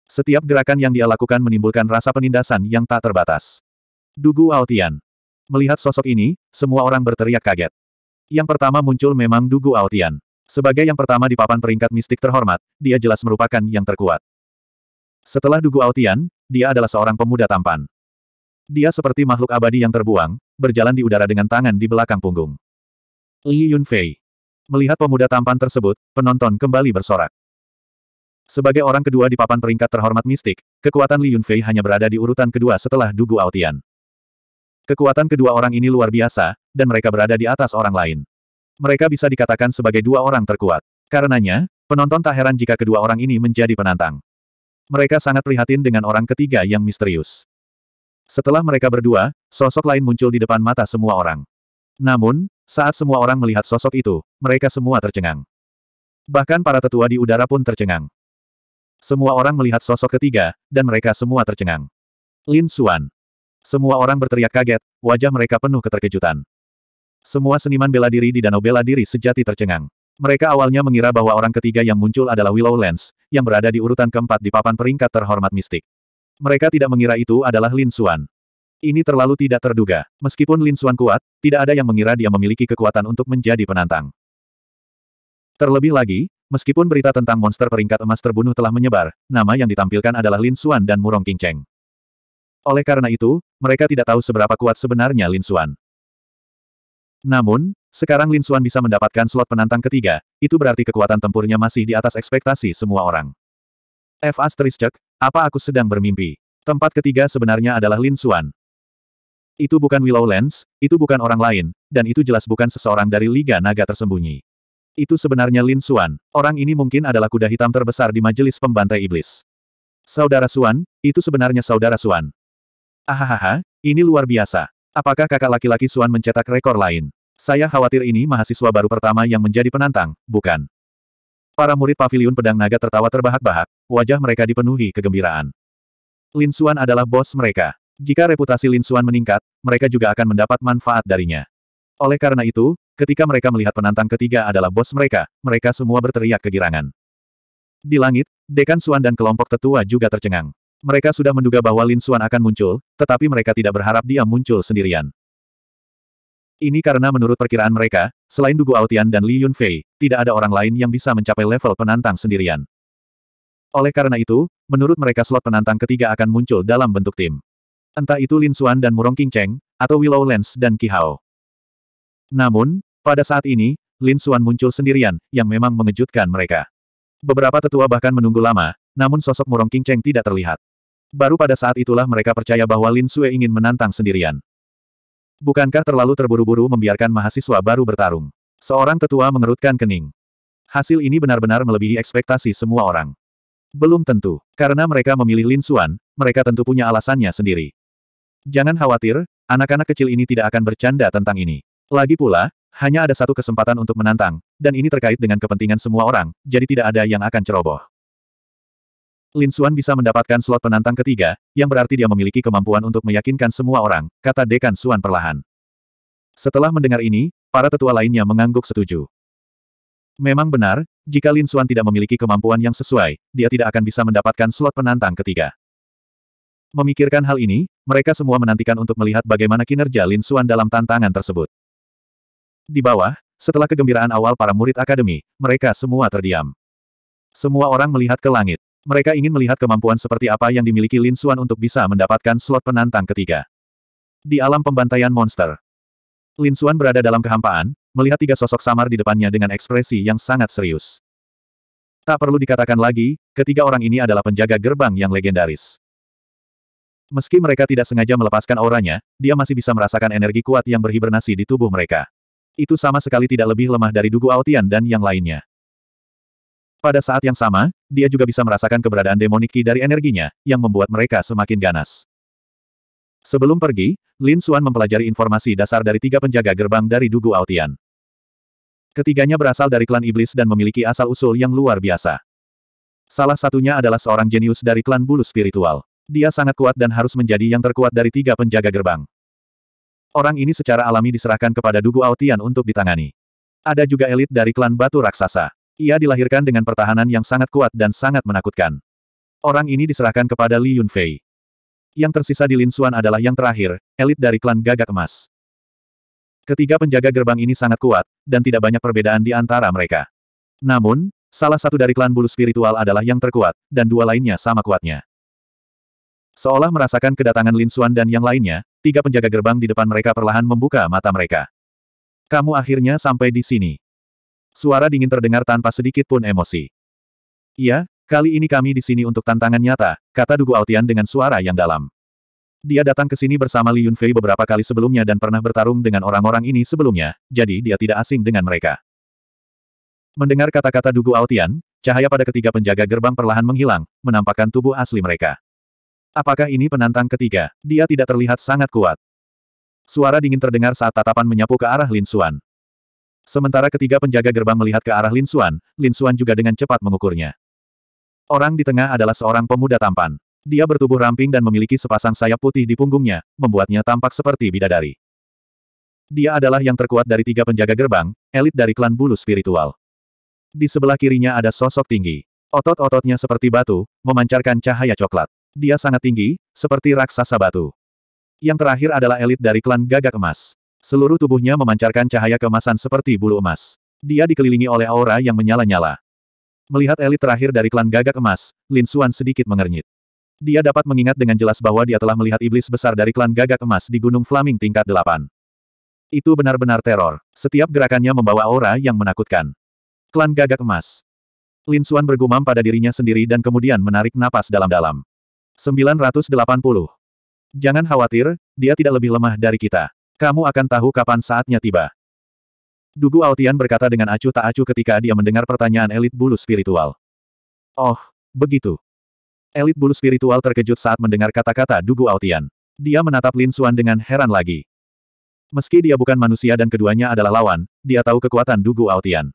Setiap gerakan yang dia lakukan menimbulkan rasa penindasan yang tak terbatas. Dugu Aotian. Melihat sosok ini, semua orang berteriak kaget. Yang pertama muncul memang Dugu Aotian. Sebagai yang pertama di papan peringkat mistik terhormat, dia jelas merupakan yang terkuat. Setelah Dugu Aotian, dia adalah seorang pemuda tampan. Dia seperti makhluk abadi yang terbuang, berjalan di udara dengan tangan di belakang punggung. Li Yunfei. Melihat pemuda tampan tersebut, penonton kembali bersorak. Sebagai orang kedua di papan peringkat terhormat mistik, kekuatan Li Yunfei hanya berada di urutan kedua setelah Dugu Aotian. Kekuatan kedua orang ini luar biasa, dan mereka berada di atas orang lain. Mereka bisa dikatakan sebagai dua orang terkuat. Karenanya, penonton tak heran jika kedua orang ini menjadi penantang. Mereka sangat prihatin dengan orang ketiga yang misterius. Setelah mereka berdua, sosok lain muncul di depan mata semua orang. Namun, saat semua orang melihat sosok itu, mereka semua tercengang. Bahkan para tetua di udara pun tercengang. Semua orang melihat sosok ketiga, dan mereka semua tercengang. Lin Xuan. Semua orang berteriak kaget, wajah mereka penuh keterkejutan. Semua seniman bela diri di Danau Bela Diri sejati tercengang. Mereka awalnya mengira bahwa orang ketiga yang muncul adalah Willow Lens, yang berada di urutan keempat di papan peringkat terhormat mistik. Mereka tidak mengira itu adalah Lin Xuan. Ini terlalu tidak terduga. Meskipun Lin Xuan kuat, tidak ada yang mengira dia memiliki kekuatan untuk menjadi penantang. Terlebih lagi, meskipun berita tentang monster peringkat emas terbunuh telah menyebar, nama yang ditampilkan adalah Lin Xuan dan Murong King Cheng. Oleh karena itu, mereka tidak tahu seberapa kuat sebenarnya Lin Xuan. Namun, sekarang Lin Xuan bisa mendapatkan slot penantang ketiga, itu berarti kekuatan tempurnya masih di atas ekspektasi semua orang. F. cek, apa aku sedang bermimpi? Tempat ketiga sebenarnya adalah Lin Xuan. Itu bukan Willow Lens, itu bukan orang lain, dan itu jelas bukan seseorang dari Liga Naga tersembunyi. Itu sebenarnya Lin Xuan, orang ini mungkin adalah kuda hitam terbesar di majelis pembantai iblis. Saudara Xuan, itu sebenarnya saudara Xuan, Ahahaha, ini luar biasa. Apakah kakak laki-laki Suan mencetak rekor lain? Saya khawatir ini mahasiswa baru pertama yang menjadi penantang, bukan? Para murid paviliun pedang naga tertawa terbahak-bahak, wajah mereka dipenuhi kegembiraan. Lin Suan adalah bos mereka. Jika reputasi Lin Suan meningkat, mereka juga akan mendapat manfaat darinya. Oleh karena itu, ketika mereka melihat penantang ketiga adalah bos mereka, mereka semua berteriak kegirangan. Di langit, Dekan Suan dan kelompok tetua juga tercengang. Mereka sudah menduga bahwa Lin Xuan akan muncul, tetapi mereka tidak berharap dia muncul sendirian. Ini karena menurut perkiraan mereka, selain Dugu Aotian dan Li Yunfei, tidak ada orang lain yang bisa mencapai level penantang sendirian. Oleh karena itu, menurut mereka slot penantang ketiga akan muncul dalam bentuk tim. Entah itu Lin Xuan dan Murong King Cheng, atau Willow Lens dan Qihao. Namun, pada saat ini, Lin Xuan muncul sendirian, yang memang mengejutkan mereka. Beberapa tetua bahkan menunggu lama, namun sosok Murong King Cheng tidak terlihat. Baru pada saat itulah mereka percaya bahwa Lin Sue ingin menantang sendirian. Bukankah terlalu terburu-buru membiarkan mahasiswa baru bertarung? Seorang tetua mengerutkan kening. Hasil ini benar-benar melebihi ekspektasi semua orang. Belum tentu. Karena mereka memilih Lin Suan, mereka tentu punya alasannya sendiri. Jangan khawatir, anak-anak kecil ini tidak akan bercanda tentang ini. Lagi pula, hanya ada satu kesempatan untuk menantang, dan ini terkait dengan kepentingan semua orang, jadi tidak ada yang akan ceroboh. Lin Xuan bisa mendapatkan slot penantang ketiga, yang berarti dia memiliki kemampuan untuk meyakinkan semua orang, kata Dekan Suan perlahan. Setelah mendengar ini, para tetua lainnya mengangguk setuju. Memang benar, jika Lin Xuan tidak memiliki kemampuan yang sesuai, dia tidak akan bisa mendapatkan slot penantang ketiga. Memikirkan hal ini, mereka semua menantikan untuk melihat bagaimana kinerja Lin Xuan dalam tantangan tersebut. Di bawah, setelah kegembiraan awal para murid akademi, mereka semua terdiam. Semua orang melihat ke langit. Mereka ingin melihat kemampuan seperti apa yang dimiliki Lin Xuan untuk bisa mendapatkan slot penantang ketiga. Di alam pembantaian monster, Lin Xuan berada dalam kehampaan, melihat tiga sosok samar di depannya dengan ekspresi yang sangat serius. Tak perlu dikatakan lagi, ketiga orang ini adalah penjaga gerbang yang legendaris. Meski mereka tidak sengaja melepaskan auranya, dia masih bisa merasakan energi kuat yang berhibernasi di tubuh mereka. Itu sama sekali tidak lebih lemah dari Dugu Aotian dan yang lainnya. Pada saat yang sama, dia juga bisa merasakan keberadaan demoniki dari energinya, yang membuat mereka semakin ganas. Sebelum pergi, Lin Xuan mempelajari informasi dasar dari tiga penjaga gerbang dari Dugu Aotian. Ketiganya berasal dari klan iblis dan memiliki asal-usul yang luar biasa. Salah satunya adalah seorang jenius dari klan bulu spiritual. Dia sangat kuat dan harus menjadi yang terkuat dari tiga penjaga gerbang. Orang ini secara alami diserahkan kepada Dugu Aotian untuk ditangani. Ada juga elit dari klan batu raksasa. Ia dilahirkan dengan pertahanan yang sangat kuat dan sangat menakutkan. Orang ini diserahkan kepada Li Yunfei. Yang tersisa di Lin Xuan adalah yang terakhir, elit dari klan gagak emas. Ketiga penjaga gerbang ini sangat kuat, dan tidak banyak perbedaan di antara mereka. Namun, salah satu dari klan bulu spiritual adalah yang terkuat, dan dua lainnya sama kuatnya. Seolah merasakan kedatangan Lin Xuan dan yang lainnya, tiga penjaga gerbang di depan mereka perlahan membuka mata mereka. Kamu akhirnya sampai di sini. Suara dingin terdengar tanpa sedikit pun emosi. Iya, kali ini kami di sini untuk tantangan nyata, kata Dugu Altian dengan suara yang dalam. Dia datang ke sini bersama Li Yunfei beberapa kali sebelumnya dan pernah bertarung dengan orang-orang ini sebelumnya, jadi dia tidak asing dengan mereka. Mendengar kata-kata Dugu Altian, cahaya pada ketiga penjaga gerbang perlahan menghilang, menampakkan tubuh asli mereka. Apakah ini penantang ketiga? Dia tidak terlihat sangat kuat. Suara dingin terdengar saat tatapan menyapu ke arah Lin Xuan. Sementara ketiga penjaga gerbang melihat ke arah Lin Suan, Lin Suan juga dengan cepat mengukurnya. Orang di tengah adalah seorang pemuda tampan. Dia bertubuh ramping dan memiliki sepasang sayap putih di punggungnya, membuatnya tampak seperti bidadari. Dia adalah yang terkuat dari tiga penjaga gerbang, elit dari klan bulu spiritual. Di sebelah kirinya ada sosok tinggi. Otot-ototnya seperti batu, memancarkan cahaya coklat. Dia sangat tinggi, seperti raksasa batu. Yang terakhir adalah elit dari klan gagak emas. Seluruh tubuhnya memancarkan cahaya kemasan seperti bulu emas. Dia dikelilingi oleh aura yang menyala-nyala. Melihat elit terakhir dari klan gagak emas, Lin Xuan sedikit mengernyit. Dia dapat mengingat dengan jelas bahwa dia telah melihat iblis besar dari klan gagak emas di Gunung Flaming tingkat 8. Itu benar-benar teror. Setiap gerakannya membawa aura yang menakutkan. Klan gagak emas. Lin Xuan bergumam pada dirinya sendiri dan kemudian menarik napas dalam-dalam. 980. Jangan khawatir, dia tidak lebih lemah dari kita. Kamu akan tahu kapan saatnya tiba. Dugu Altian berkata dengan acuh tak acuh ketika dia mendengar pertanyaan elit bulu spiritual. Oh, begitu. Elit bulu spiritual terkejut saat mendengar kata-kata Dugu Altian. Dia menatap Lin Suan dengan heran lagi. Meski dia bukan manusia dan keduanya adalah lawan, dia tahu kekuatan Dugu Altian.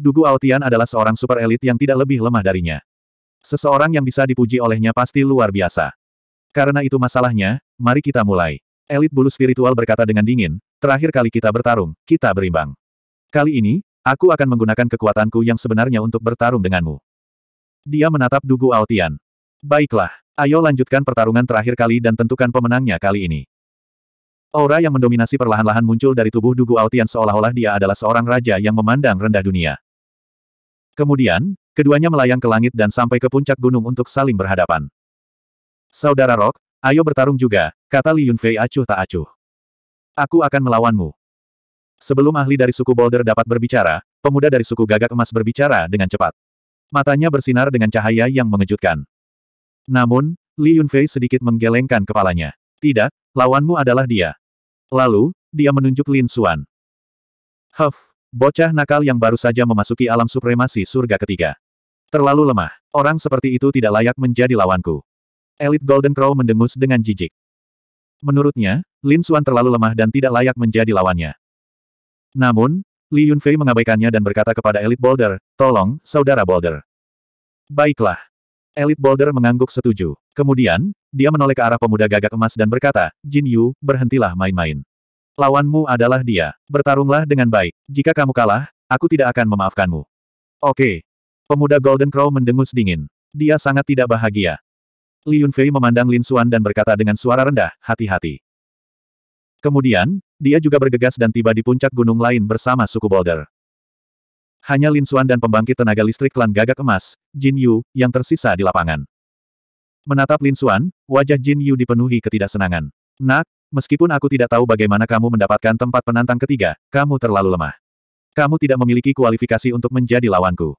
Dugu Altian adalah seorang super elit yang tidak lebih lemah darinya. Seseorang yang bisa dipuji olehnya pasti luar biasa. Karena itu masalahnya, mari kita mulai. Elit bulu spiritual berkata dengan dingin, terakhir kali kita bertarung, kita berimbang. Kali ini, aku akan menggunakan kekuatanku yang sebenarnya untuk bertarung denganmu. Dia menatap Dugu Aotian. Baiklah, ayo lanjutkan pertarungan terakhir kali dan tentukan pemenangnya kali ini. Aura yang mendominasi perlahan-lahan muncul dari tubuh Dugu Aotian seolah-olah dia adalah seorang raja yang memandang rendah dunia. Kemudian, keduanya melayang ke langit dan sampai ke puncak gunung untuk saling berhadapan. Saudara Rock, Ayo bertarung juga, kata Li Yunfei acuh tak acuh. Aku akan melawanmu. Sebelum ahli dari suku Boulder dapat berbicara, pemuda dari suku gagak emas berbicara dengan cepat. Matanya bersinar dengan cahaya yang mengejutkan. Namun, Li Yunfei sedikit menggelengkan kepalanya. Tidak, lawanmu adalah dia. Lalu, dia menunjuk Lin Xuan. Huff, bocah nakal yang baru saja memasuki alam supremasi surga ketiga. Terlalu lemah. Orang seperti itu tidak layak menjadi lawanku. Elit Golden Crow mendengus dengan jijik. Menurutnya, Lin Xuan terlalu lemah dan tidak layak menjadi lawannya. Namun, Li Yunfei mengabaikannya dan berkata kepada Elit Boulder, tolong, saudara Boulder. Baiklah. Elit Boulder mengangguk setuju. Kemudian, dia menoleh ke arah pemuda gagak emas dan berkata, Jin Yu, berhentilah main-main. Lawanmu adalah dia. Bertarunglah dengan baik. Jika kamu kalah, aku tidak akan memaafkanmu. Oke. Pemuda Golden Crow mendengus dingin. Dia sangat tidak bahagia. Li Yunfei memandang Lin Xuan dan berkata dengan suara rendah, hati-hati. Kemudian, dia juga bergegas dan tiba di puncak gunung lain bersama suku Boulder. Hanya Lin Xuan dan pembangkit tenaga listrik klan gagak emas, Jin Yu, yang tersisa di lapangan. Menatap Lin Xuan, wajah Jin Yu dipenuhi ketidaksenangan. Nak, meskipun aku tidak tahu bagaimana kamu mendapatkan tempat penantang ketiga, kamu terlalu lemah. Kamu tidak memiliki kualifikasi untuk menjadi lawanku.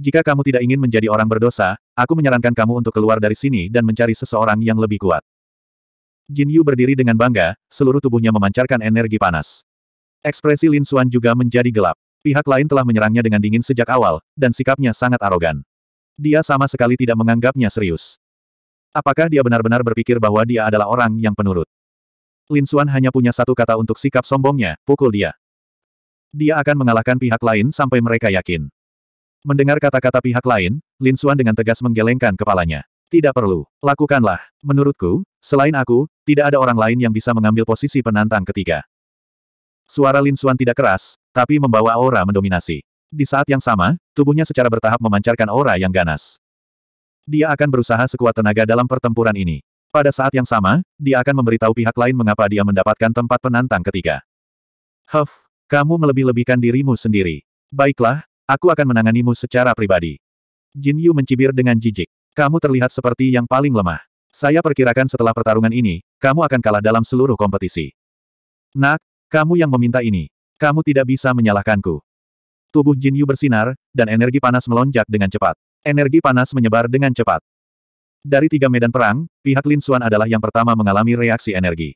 Jika kamu tidak ingin menjadi orang berdosa, aku menyarankan kamu untuk keluar dari sini dan mencari seseorang yang lebih kuat. Jin Yu berdiri dengan bangga, seluruh tubuhnya memancarkan energi panas. Ekspresi Lin Xuan juga menjadi gelap. Pihak lain telah menyerangnya dengan dingin sejak awal, dan sikapnya sangat arogan. Dia sama sekali tidak menganggapnya serius. Apakah dia benar-benar berpikir bahwa dia adalah orang yang penurut? Lin Xuan hanya punya satu kata untuk sikap sombongnya, pukul dia. Dia akan mengalahkan pihak lain sampai mereka yakin. Mendengar kata-kata pihak lain, Lin Suan dengan tegas menggelengkan kepalanya. Tidak perlu. Lakukanlah. Menurutku, selain aku, tidak ada orang lain yang bisa mengambil posisi penantang ketiga. Suara Lin Suan tidak keras, tapi membawa aura mendominasi. Di saat yang sama, tubuhnya secara bertahap memancarkan aura yang ganas. Dia akan berusaha sekuat tenaga dalam pertempuran ini. Pada saat yang sama, dia akan memberitahu pihak lain mengapa dia mendapatkan tempat penantang ketiga. Huff, kamu melebih-lebihkan dirimu sendiri. Baiklah, Aku akan menanganimu secara pribadi. Jin Yu mencibir dengan jijik. Kamu terlihat seperti yang paling lemah. Saya perkirakan setelah pertarungan ini, kamu akan kalah dalam seluruh kompetisi. Nak, kamu yang meminta ini. Kamu tidak bisa menyalahkanku. Tubuh Jin Yu bersinar, dan energi panas melonjak dengan cepat. Energi panas menyebar dengan cepat. Dari tiga medan perang, pihak Lin Xuan adalah yang pertama mengalami reaksi energi.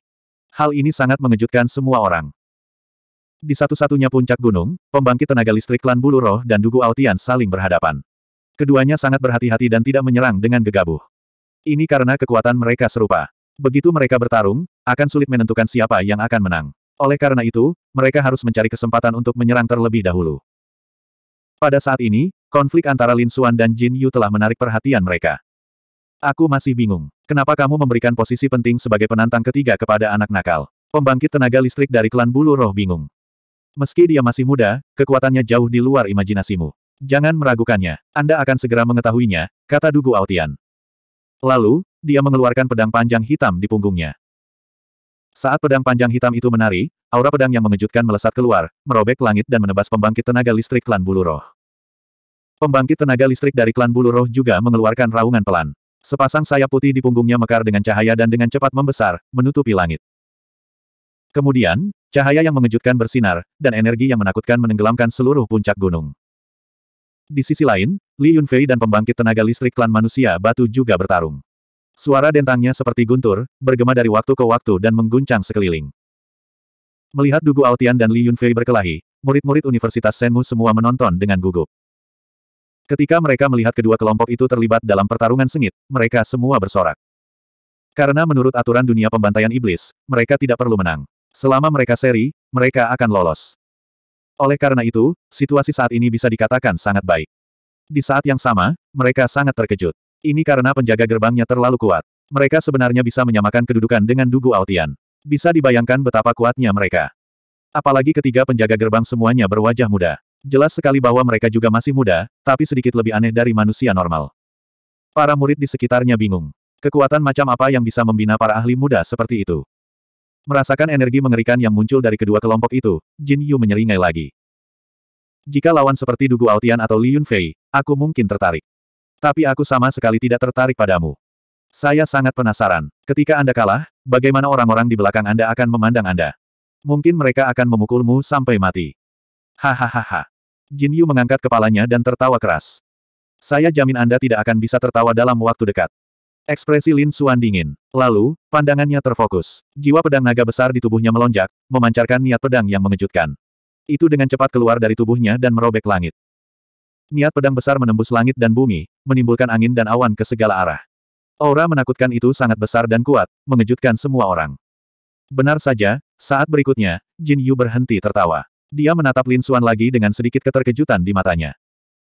Hal ini sangat mengejutkan semua orang. Di satu-satunya puncak gunung, pembangkit tenaga listrik klan bulu roh dan Dugu Altian saling berhadapan. Keduanya sangat berhati-hati dan tidak menyerang dengan gegabah. Ini karena kekuatan mereka serupa. Begitu mereka bertarung, akan sulit menentukan siapa yang akan menang. Oleh karena itu, mereka harus mencari kesempatan untuk menyerang terlebih dahulu. Pada saat ini, konflik antara Lin Xuan dan Jin Yu telah menarik perhatian mereka. Aku masih bingung. Kenapa kamu memberikan posisi penting sebagai penantang ketiga kepada anak nakal? Pembangkit tenaga listrik dari klan bulu roh bingung. Meski dia masih muda, kekuatannya jauh di luar imajinasimu. Jangan meragukannya, Anda akan segera mengetahuinya, kata Dugu Aotian. Lalu, dia mengeluarkan pedang panjang hitam di punggungnya. Saat pedang panjang hitam itu menari, aura pedang yang mengejutkan melesat keluar, merobek langit dan menebas pembangkit tenaga listrik klan bulu roh. Pembangkit tenaga listrik dari klan bulu roh juga mengeluarkan raungan pelan. Sepasang sayap putih di punggungnya mekar dengan cahaya dan dengan cepat membesar, menutupi langit. Kemudian, Cahaya yang mengejutkan bersinar, dan energi yang menakutkan menenggelamkan seluruh puncak gunung. Di sisi lain, Li Yunfei dan pembangkit tenaga listrik klan manusia batu juga bertarung. Suara dentangnya seperti guntur, bergema dari waktu ke waktu dan mengguncang sekeliling. Melihat Dugu Altian dan Li Yunfei berkelahi, murid-murid Universitas Senmu semua menonton dengan gugup. Ketika mereka melihat kedua kelompok itu terlibat dalam pertarungan sengit, mereka semua bersorak. Karena menurut aturan dunia pembantaian iblis, mereka tidak perlu menang. Selama mereka seri, mereka akan lolos. Oleh karena itu, situasi saat ini bisa dikatakan sangat baik. Di saat yang sama, mereka sangat terkejut. Ini karena penjaga gerbangnya terlalu kuat. Mereka sebenarnya bisa menyamakan kedudukan dengan Dugu Altian. Bisa dibayangkan betapa kuatnya mereka. Apalagi ketiga penjaga gerbang semuanya berwajah muda. Jelas sekali bahwa mereka juga masih muda, tapi sedikit lebih aneh dari manusia normal. Para murid di sekitarnya bingung. Kekuatan macam apa yang bisa membina para ahli muda seperti itu? Merasakan energi mengerikan yang muncul dari kedua kelompok itu, Jin Yu menyeringai lagi. Jika lawan seperti Dugu Altian atau Li Yunfei, aku mungkin tertarik. Tapi aku sama sekali tidak tertarik padamu. Saya sangat penasaran. Ketika Anda kalah, bagaimana orang-orang di belakang Anda akan memandang Anda? Mungkin mereka akan memukulmu sampai mati. Hahaha. Jin Yu mengangkat kepalanya dan tertawa keras. Saya jamin Anda tidak akan bisa tertawa dalam waktu dekat. Ekspresi Lin Xuan dingin. Lalu, pandangannya terfokus. Jiwa pedang naga besar di tubuhnya melonjak, memancarkan niat pedang yang mengejutkan. Itu dengan cepat keluar dari tubuhnya dan merobek langit. Niat pedang besar menembus langit dan bumi, menimbulkan angin dan awan ke segala arah. Aura menakutkan itu sangat besar dan kuat, mengejutkan semua orang. Benar saja, saat berikutnya, Jin Yu berhenti tertawa. Dia menatap Lin Xuan lagi dengan sedikit keterkejutan di matanya.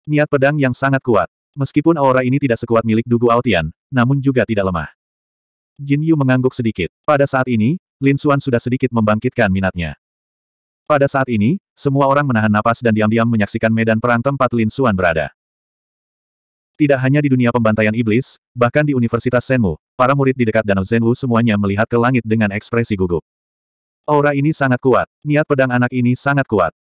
Niat pedang yang sangat kuat. Meskipun aura ini tidak sekuat milik Dugu Aotian, namun juga tidak lemah. Jin Yu mengangguk sedikit. Pada saat ini, Lin Xuan sudah sedikit membangkitkan minatnya. Pada saat ini, semua orang menahan napas dan diam-diam menyaksikan medan perang tempat Lin Xuan berada. Tidak hanya di dunia pembantaian iblis, bahkan di Universitas Senmu, para murid di dekat Danau Zenwu semuanya melihat ke langit dengan ekspresi gugup. Aura ini sangat kuat, niat pedang anak ini sangat kuat.